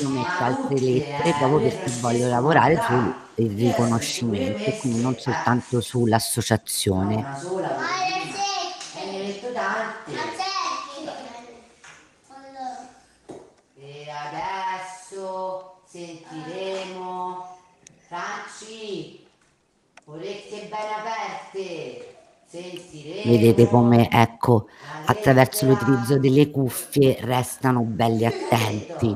io metto altre lettere proprio perché voglio lavorare sul riconoscimento, quindi non soltanto sull'associazione. sentiremo. Franci, orecchie ben aperte. Sentiremo. Vedete come, ecco, attraverso l'utilizzo delle cuffie restano belli attenti.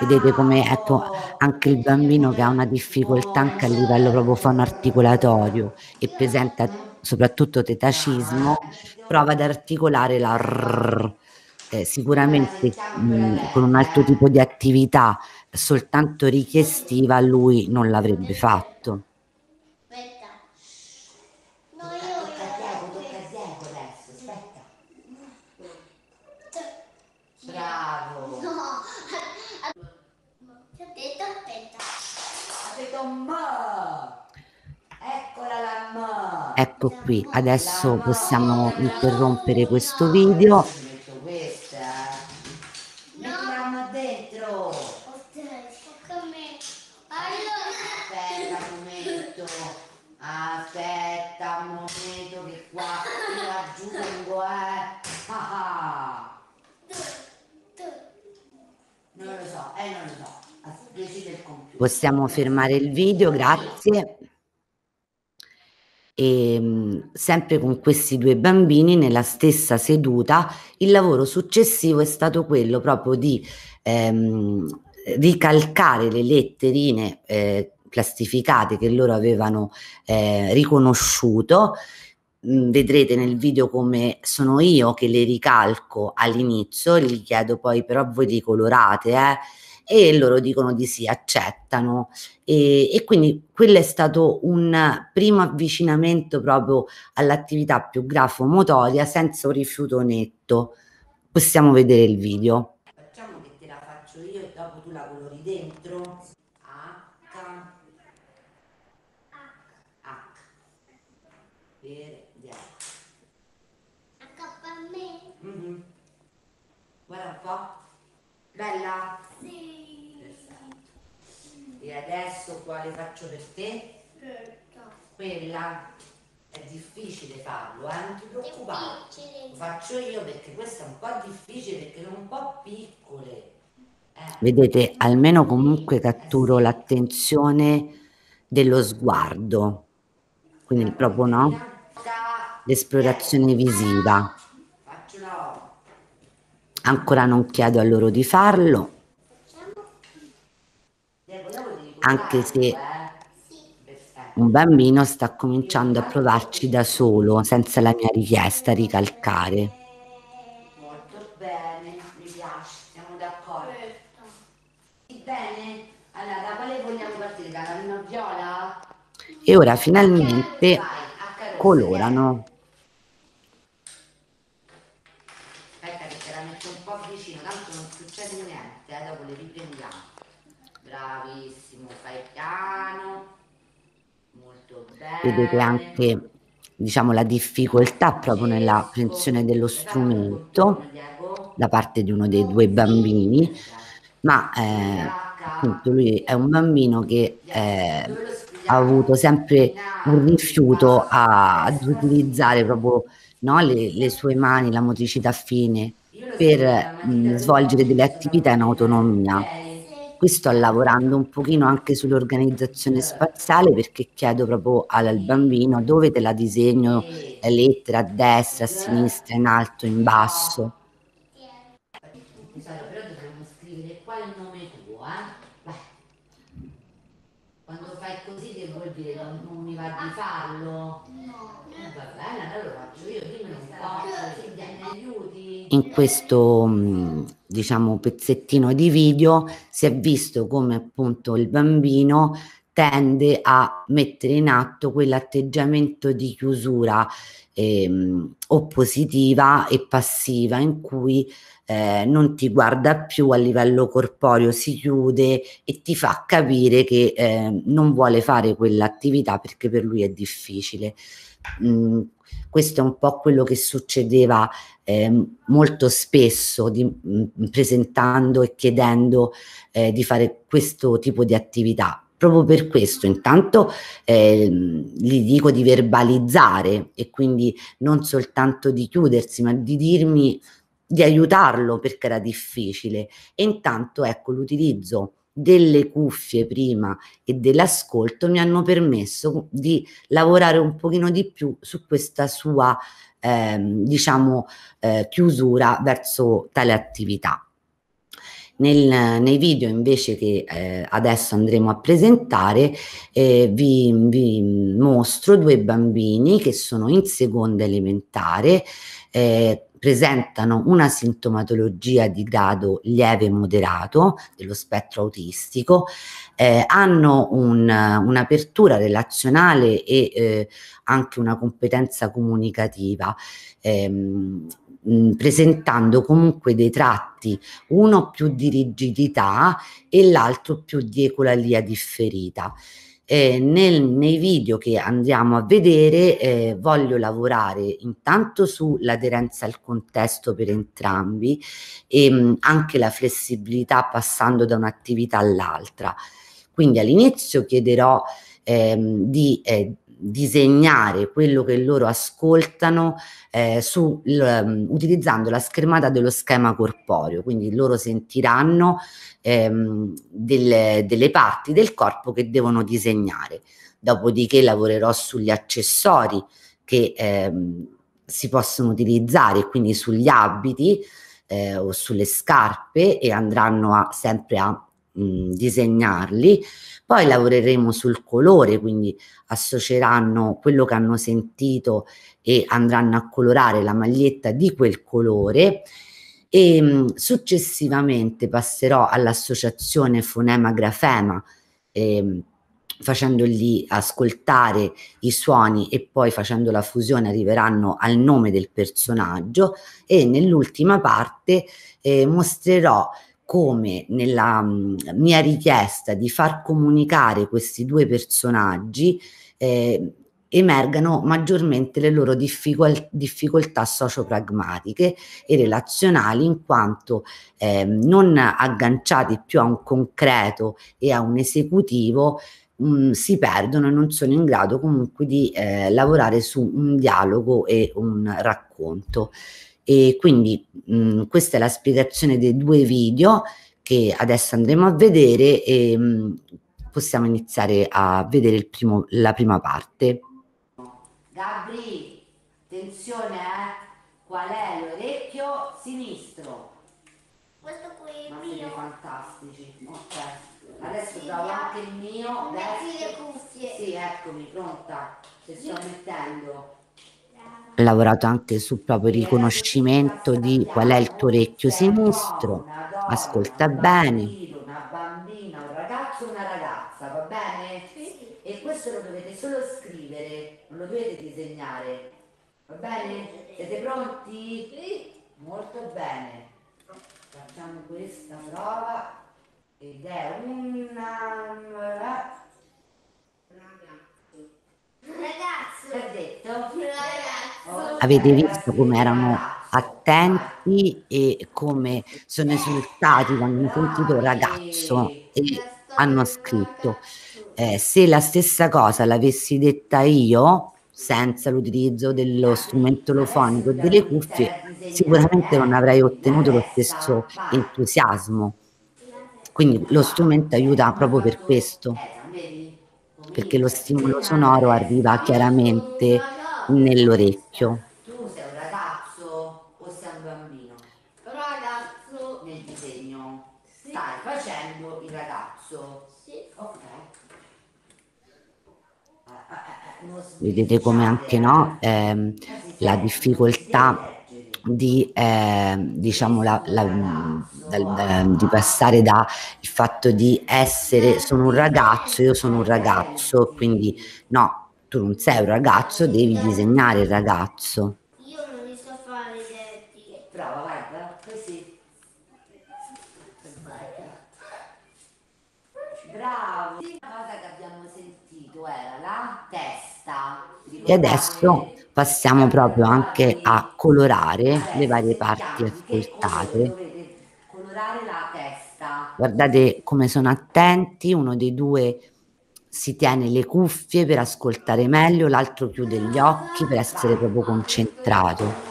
vedete come ecco, anche il bambino che ha una difficoltà anche a livello proprio fonoarticolatorio e presenta soprattutto tetacismo, prova ad articolare la rrr. Eh, sicuramente mh, con un altro tipo di attività soltanto richiestiva lui non l'avrebbe fatto. Ecco qui, adesso possiamo interrompere questo video. Possiamo fermare il video, grazie. E, ehm, sempre con questi due bambini nella stessa seduta, il lavoro successivo è stato quello proprio di ehm, ricalcare le letterine eh, plastificate che loro avevano eh, riconosciuto. Mm, vedrete nel video come sono io che le ricalco all'inizio, gli chiedo poi però voi li colorate, eh? e loro dicono di sì, accettano. E, e, quindi quello è stato un primo avvicinamento proprio all'attività più grafomotoria senza un rifiuto netto. Possiamo vedere il video. Facciamo che te la faccio io e dopo tu la colori dentro. H. H. Vediamo. H a me. Mm-hmm. Guarda un po'. Bella. E adesso quale faccio per te? Questa. Quella? È difficile farlo, eh? non ti preoccupare. Lo faccio io perché questa è un po' difficile perché sono un po' piccole. Eh. Vedete, almeno comunque eh catturo l'attenzione dello sguardo, quindi proprio no? L'esplorazione visiva. Ancora non chiedo a loro di farlo, anche se un bambino sta cominciando a provarci da solo, senza la mia richiesta, ricalcare. Molto bene, mi piace, siamo d'accordo. Bene, allora da quale vogliamo partire? Da una viola? E ora finalmente colorano. vedete anche diciamo, la difficoltà proprio nella prensione dello strumento da parte di uno dei due bambini, ma eh, appunto lui è un bambino che eh, ha avuto sempre un rifiuto a, ad utilizzare proprio no, le, le, sue mani, la motricità fine per mh, mm, svolgere delle attività in autonomia qui sto lavorando un pochino anche sull'organizzazione eh. spaziale perché chiedo proprio al bambino dove te la disegno la lettera a destra, a eh. sinistra, in alto, in basso. Sara, però dobbiamo scrivere qua il nome tuo, eh. Quando fai così che vuol dire non, mi va di farlo? No. va bene, allora lo faccio io, dimmi un po' se mi aiuti in questo mm, diciamo, pezzettino di video si è visto come appunto il bambino tende a mettere in atto quell'atteggiamento di chiusura ehm, oppositiva e passiva in cui eh, non ti guarda più a livello corporeo, si chiude e ti fa capire che eh, non vuole fare quell'attività perché per lui è difficile. Mm, questo è un po' quello che succedeva eh, molto spesso di, mh, mm, presentando e chiedendo eh, di fare questo tipo di attività. Proprio per questo intanto eh, gli dico di verbalizzare e quindi non soltanto di chiudersi, ma di dirmi di aiutarlo perché era difficile. E intanto ecco l'utilizzo delle cuffie prima e dell'ascolto mi hanno permesso di lavorare un pochino di più su questa sua ehm, diciamo eh, chiusura verso tale attività. Nel, nei video invece che eh, adesso andremo a presentare eh, vi, vi, mostro due bambini che sono in seconda elementare eh, presentano una sintomatologia di grado lieve e moderato dello spettro autistico, eh, hanno un, un'apertura relazionale e eh, anche una competenza comunicativa. Ehm, mh, mm, presentando comunque dei tratti, uno più di rigidità e l'altro più di ecolalia differita eh, nel, nei video che andiamo a vedere eh, voglio lavorare intanto sull'aderenza al contesto per entrambi e mh, mm, anche la flessibilità passando da un'attività all'altra. Quindi all'inizio chiederò ehm, di eh, disegnare quello che loro ascoltano eh, su, l, mm, utilizzando la schermata dello schema corporeo, quindi loro sentiranno ehm, delle, delle parti del corpo che devono disegnare. Dopodiché lavorerò sugli accessori che ehm, si possono utilizzare, quindi sugli abiti eh, o sulle scarpe e andranno a, sempre a mh, mm, disegnarli poi lavoreremo sul colore, quindi associeranno quello che hanno sentito e andranno a colorare la maglietta di quel colore e ehm, successivamente passerò all'associazione fonema grafema ehm, facendogli ascoltare i suoni e poi facendo la fusione arriveranno al nome del personaggio e nell'ultima parte eh, mostrerò come nella mm, mia richiesta di far comunicare questi due personaggi eh, emergano maggiormente le loro difficol- difficoltà sociopragmatiche e relazionali in quanto eh, non agganciati più a un concreto e a un esecutivo mh, mm, si perdono e non sono in grado comunque di eh, lavorare su un dialogo e un racconto. E quindi mh, questa è la spiegazione dei due video che adesso andremo a vedere e mh, possiamo iniziare a vedere primo, la prima parte. Gabri, attenzione, eh? Qual è l'orecchio sinistro? Questo qui è Ma mio. fantastici, ok. Adesso sì, provo ah, anche il mio. Metti le cuffie. Sì, eccomi, pronta. Ci sto mettendo lavorato anche sul proprio riconoscimento di qual è il tuo orecchio sinistro, ascolta bene. Una bambina, un ragazzo, una ragazza, va bene? E questo lo dovete solo scrivere, non lo dovete disegnare, va bene? Siete pronti? Sì. Molto bene. Facciamo questa prova ed è una... Ragazzo. Avete visto come erano attenti e come sono esultati quando hanno sentito ragazzo e hanno scritto. Eh, se la stessa cosa l'avessi detta io, senza l'utilizzo dello strumento lofonico e delle cuffie, sicuramente non avrei ottenuto lo stesso entusiasmo. Quindi lo strumento aiuta proprio per questo perché lo stimolo sonoro arriva chiaramente nell'orecchio. Tu sei un ragazzo o sei un bambino? Ragazzo. Nel disegno stai facendo il ragazzo. Sì. Ok. Ah, ah, ah, Vedete come anche no, ehm, eh, la difficoltà di eh, diciamo la, la dal, ehm, di passare dal fatto di essere sono un ragazzo, io sono un ragazzo, quindi no, tu non sei un ragazzo, devi disegnare il ragazzo. Io non riesco a fare le vertiche. Brava, guarda, così. Bravo. L'ultima cosa che abbiamo sentito era la testa. E adesso passiamo proprio anche a colorare le varie parti ascoltate guardare la testa. Guardate come sono attenti, uno dei due si tiene le cuffie per ascoltare meglio, l'altro chiude gli occhi per essere proprio concentrato.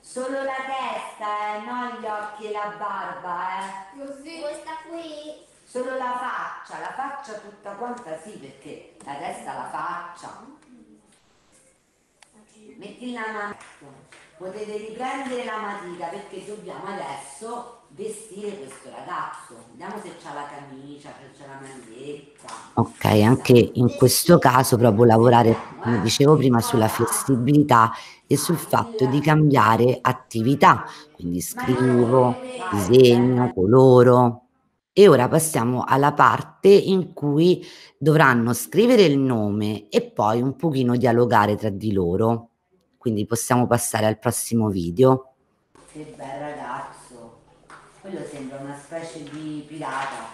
Solo la testa, eh, non gli occhi e la barba, eh. Così. Questa qui? Solo la faccia, la faccia tutta quanta sì, perché la testa la faccia. Metti la mano potete riprendere la matita perché dobbiamo adesso vestire questo ragazzo vediamo se c'ha la camicia se c'è la maglietta ok anche in questo caso proprio lavorare come dicevo prima sulla flessibilità e sul fatto di cambiare attività quindi scrivo disegno coloro e ora passiamo alla parte in cui dovranno scrivere il nome e poi un pochino dialogare tra di loro quindi possiamo passare al prossimo video. Che bel ragazzo, quello sembra una specie di pirata.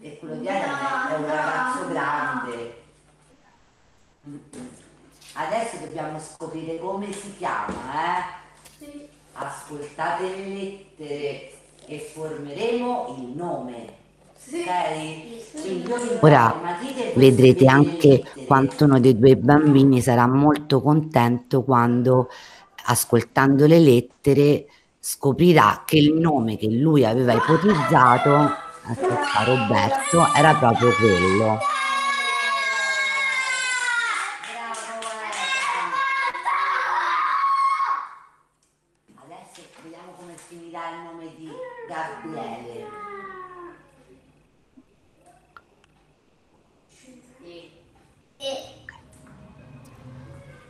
E quello di Adam è un ragazzo grande. Adesso dobbiamo scoprire come si chiama, eh? Sì. Ascoltate le lettere e formeremo il nome. Ora vedrete anche quanto uno dei due bambini sarà molto contento quando, ascoltando le lettere, scoprirà che il nome che lui aveva ipotizzato, ecco Roberto, era proprio quello.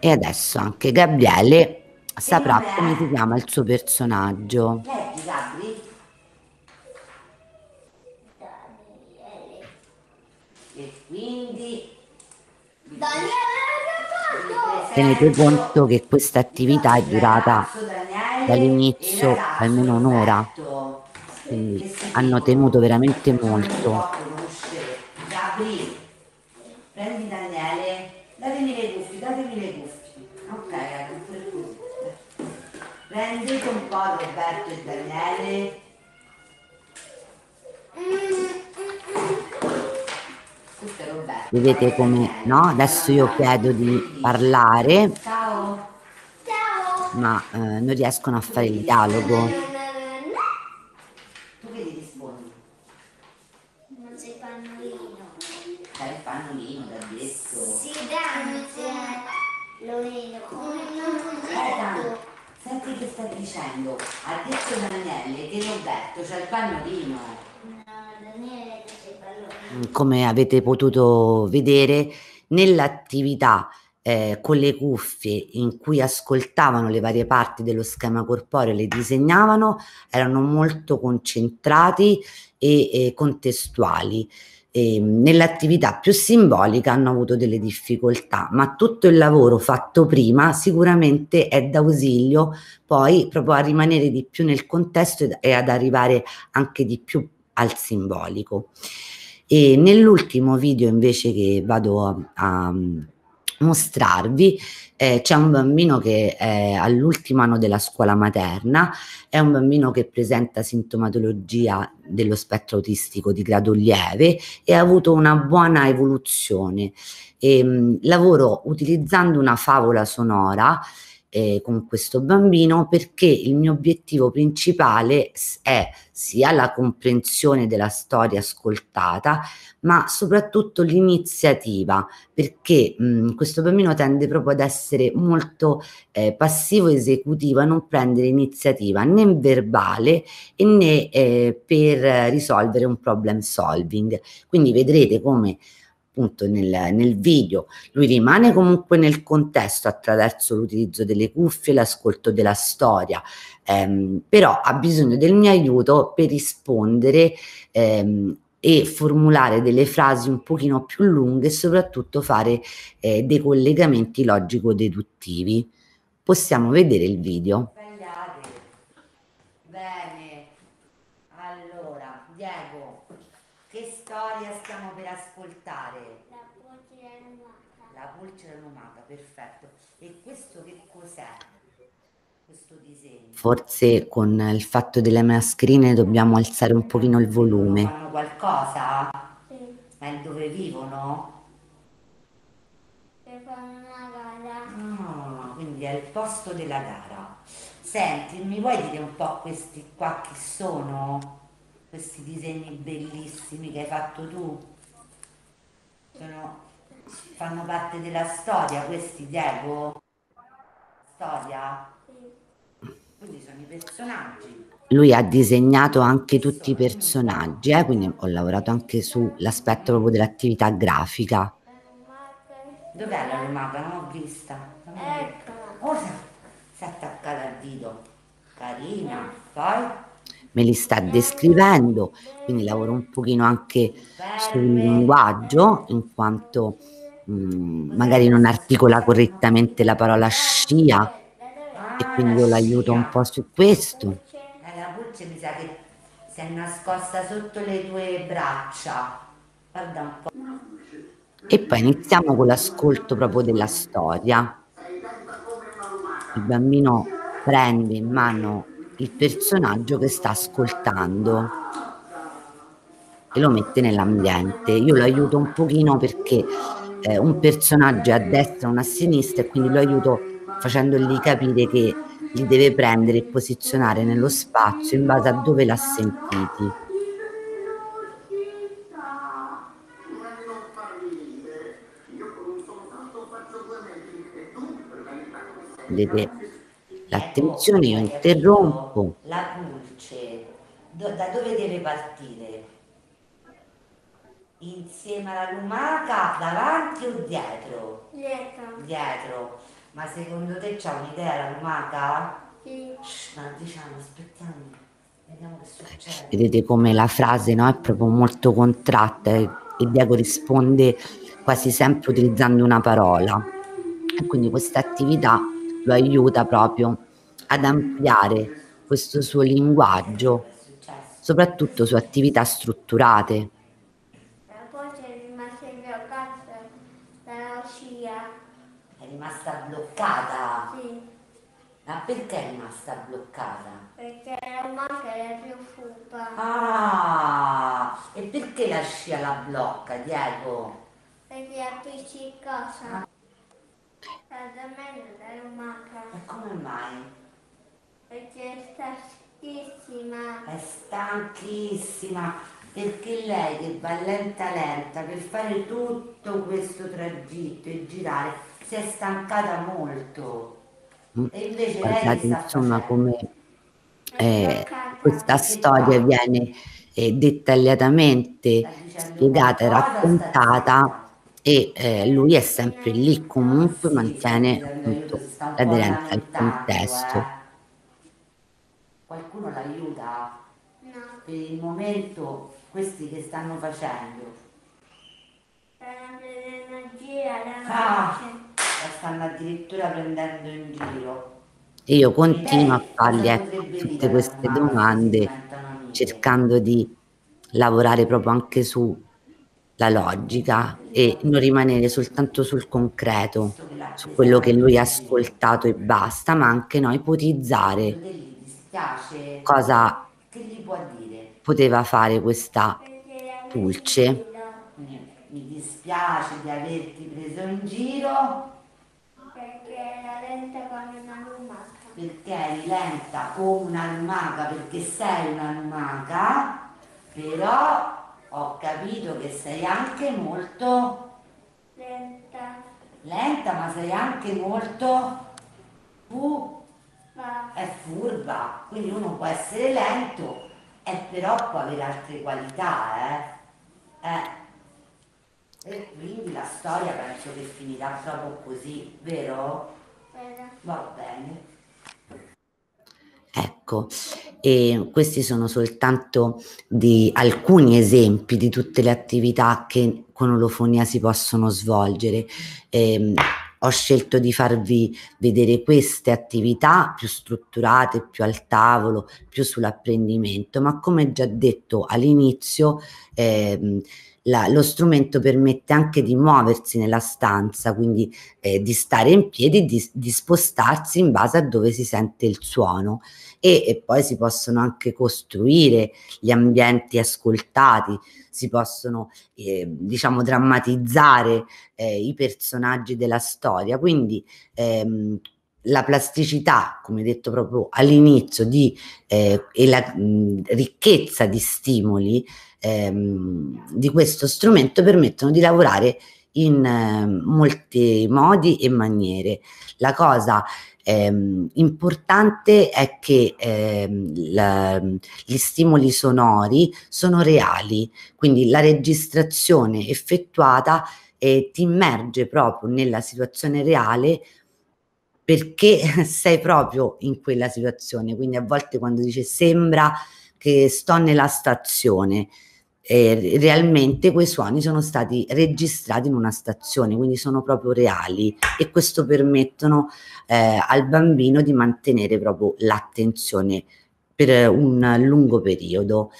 E adesso anche Gabriele saprà come si chiama il suo personaggio. Leggi, Gabri. E quindi... Tenete conto che questa attività è durata dall'inizio almeno un'ora, quindi hanno temuto veramente molto. Prendete un po' Roberto e Daniele. Questo è Roberto. Vedete come, no? Adesso io chiedo di parlare. Ciao. Ciao. Ma eh, non riescono a fare il dialogo. sta dicendo a detto Daniele che Roberto c'è il pannolino. Come avete potuto vedere, nell'attività eh, con le cuffie in cui ascoltavano le varie parti dello schema corporeo e le disegnavano, erano molto concentrati e, e contestuali e ehm, nell'attività più simbolica hanno avuto delle difficoltà, ma tutto il lavoro fatto prima sicuramente è d'ausilio poi proprio a rimanere di più nel contesto e ad arrivare anche di più al simbolico. E nell'ultimo video invece che vado a, a mostrarvi eh, c'è un bambino che è all'ultimo anno della scuola materna, è un bambino che presenta sintomatologia dello spettro autistico di grado lieve e ha avuto una buona evoluzione. E, ehm, mh, lavoro utilizzando una favola sonora eh, con questo bambino perché il mio obiettivo principale è sia la comprensione della storia ascoltata, ma soprattutto l'iniziativa, perché mh, questo bambino tende proprio ad essere molto eh, passivo esecutivo, a non prendere iniziativa né verbale né eh, per risolvere un problem solving. Quindi vedrete come appunto nel, nel video, lui rimane comunque nel contesto attraverso l'utilizzo delle cuffie, l'ascolto della storia, ehm, però ha bisogno del mio aiuto per rispondere ehm, e formulare delle frasi un pochino più lunghe e soprattutto fare eh, dei collegamenti logico-deduttivi. Possiamo vedere il video. Bene. Allora, Diego, che storia stiamo per ascoltare? perfetto. E questo che cos'è? Questo disegno? Forse con il fatto delle mascherine dobbiamo alzare un pochino il volume. Fanno qualcosa? Sì. Ma è dove vivono? Per una gara. Ah, quindi è il posto della gara. Senti, mi vuoi dire un po' questi qua chi sono? Questi disegni bellissimi che hai fatto tu? Sono fanno parte della storia questi Diego? Storia? Quindi sono i personaggi. Lui ha disegnato anche tutti i personaggi, eh? quindi ho lavorato anche sull'aspetto proprio dell'attività grafica. Dov'è la lumaca? Non l'ho vista. ecco. Oh, si è attaccata al dito. Carina. Poi? Me li sta descrivendo, quindi lavoro un pochino anche sul linguaggio, in quanto Mm, magari non articola correttamente la parola scia e quindi io l'aiuto un po' su questo. Eh, la voce mi sa che si è nascosta sotto le tue braccia. Guarda un po'. E poi iniziamo con l'ascolto proprio della storia. Il bambino prende in mano il personaggio che sta ascoltando e lo mette nell'ambiente. Io lo aiuto un pochino perché eh, un personaggio a destra, uno a sinistra e quindi lo aiuto facendogli capire che li deve prendere e posizionare nello spazio in base a dove l'ha sentiti. Vedete, l'attenzione io interrompo. La pulce, da dove deve partire? Insieme alla lumaca, davanti o dietro? Dietro. Dietro. Ma secondo te c'ha un'idea la lumaca? Sì. Shh, ma diciamo, aspettiamo. Vediamo che succede. Vedete come la frase no, è proprio molto contratta e Diego risponde quasi sempre utilizzando una parola. E quindi questa attività lo aiuta proprio ad ampliare questo suo linguaggio, soprattutto su attività strutturate. bloccata. Sì. Ma perché è rimasta bloccata? Perché la macchina è più furba. Ah, e perché la scia la blocca, Diego? Perché è appiccicosa. Ma... Eh, da me non è umana. E come mai? Perché è stanchissima. È stanchissima, perché lei che va lenta lenta per fare tutto questo tragitto e girare si è stancata molto. Mm. E invece Guardate, insomma, come eh, questa storia viene eh, dettagliatamente spiegata e raccontata e eh, lui è sempre lì, comunque mantiene appunto, l'aderenza al eh. contesto. Qualcuno l'aiuta? No. Per il momento questi che stanno facendo? Stanno prendendo la ah la stanno addirittura prendendo in giro. E io continuo a eh, fargli eh, tutte queste domande cercando di lavorare proprio anche sulla logica e non rimanere soltanto sul concreto, su quello che lui ha ascoltato e basta, ma anche no, ipotizzare cosa poteva fare questa pulce. Mi dispiace di averti preso in giro, era lenta come una lumaca. Perché eri lenta come una lumaca, perché sei una lumaca, però ho capito che sei anche molto... Lenta. Lenta, ma sei anche molto... Fu... È furba, quindi uno può essere lento, e però può avere altre qualità, eh? Eh. E quindi la storia penso che finirà proprio così, vero? Vero. Va bene. Ecco, e questi sono soltanto alcuni esempi di tutte le attività che con olofonia si possono svolgere. E, ehm, ho scelto di farvi vedere queste attività più strutturate, più al tavolo, più sull'apprendimento, ma come già detto all'inizio, eh, la, lo strumento permette anche di muoversi nella stanza, quindi eh, di stare in piedi, di, di, spostarsi in base a dove si sente il suono e, e poi si possono anche costruire gli ambienti ascoltati, si possono eh, diciamo drammatizzare eh, i personaggi della storia, quindi ehm, la plasticità, come detto proprio all'inizio, di, eh, e la mh, mm, ricchezza di stimoli ehm, di questo strumento permettono di lavorare in eh, molti modi e maniere. La cosa ehm, importante è che ehm, la, gli stimoli sonori sono reali, quindi la registrazione effettuata eh, ti immerge proprio nella situazione reale perché sei proprio in quella situazione. Quindi a volte quando dice sembra che sto nella stazione, eh, realmente quei suoni sono stati registrati in una stazione, quindi sono proprio reali e questo permettono eh, al bambino di mantenere proprio l'attenzione per un lungo periodo.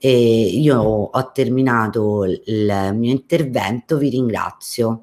E io ho terminato il mio intervento, vi ringrazio.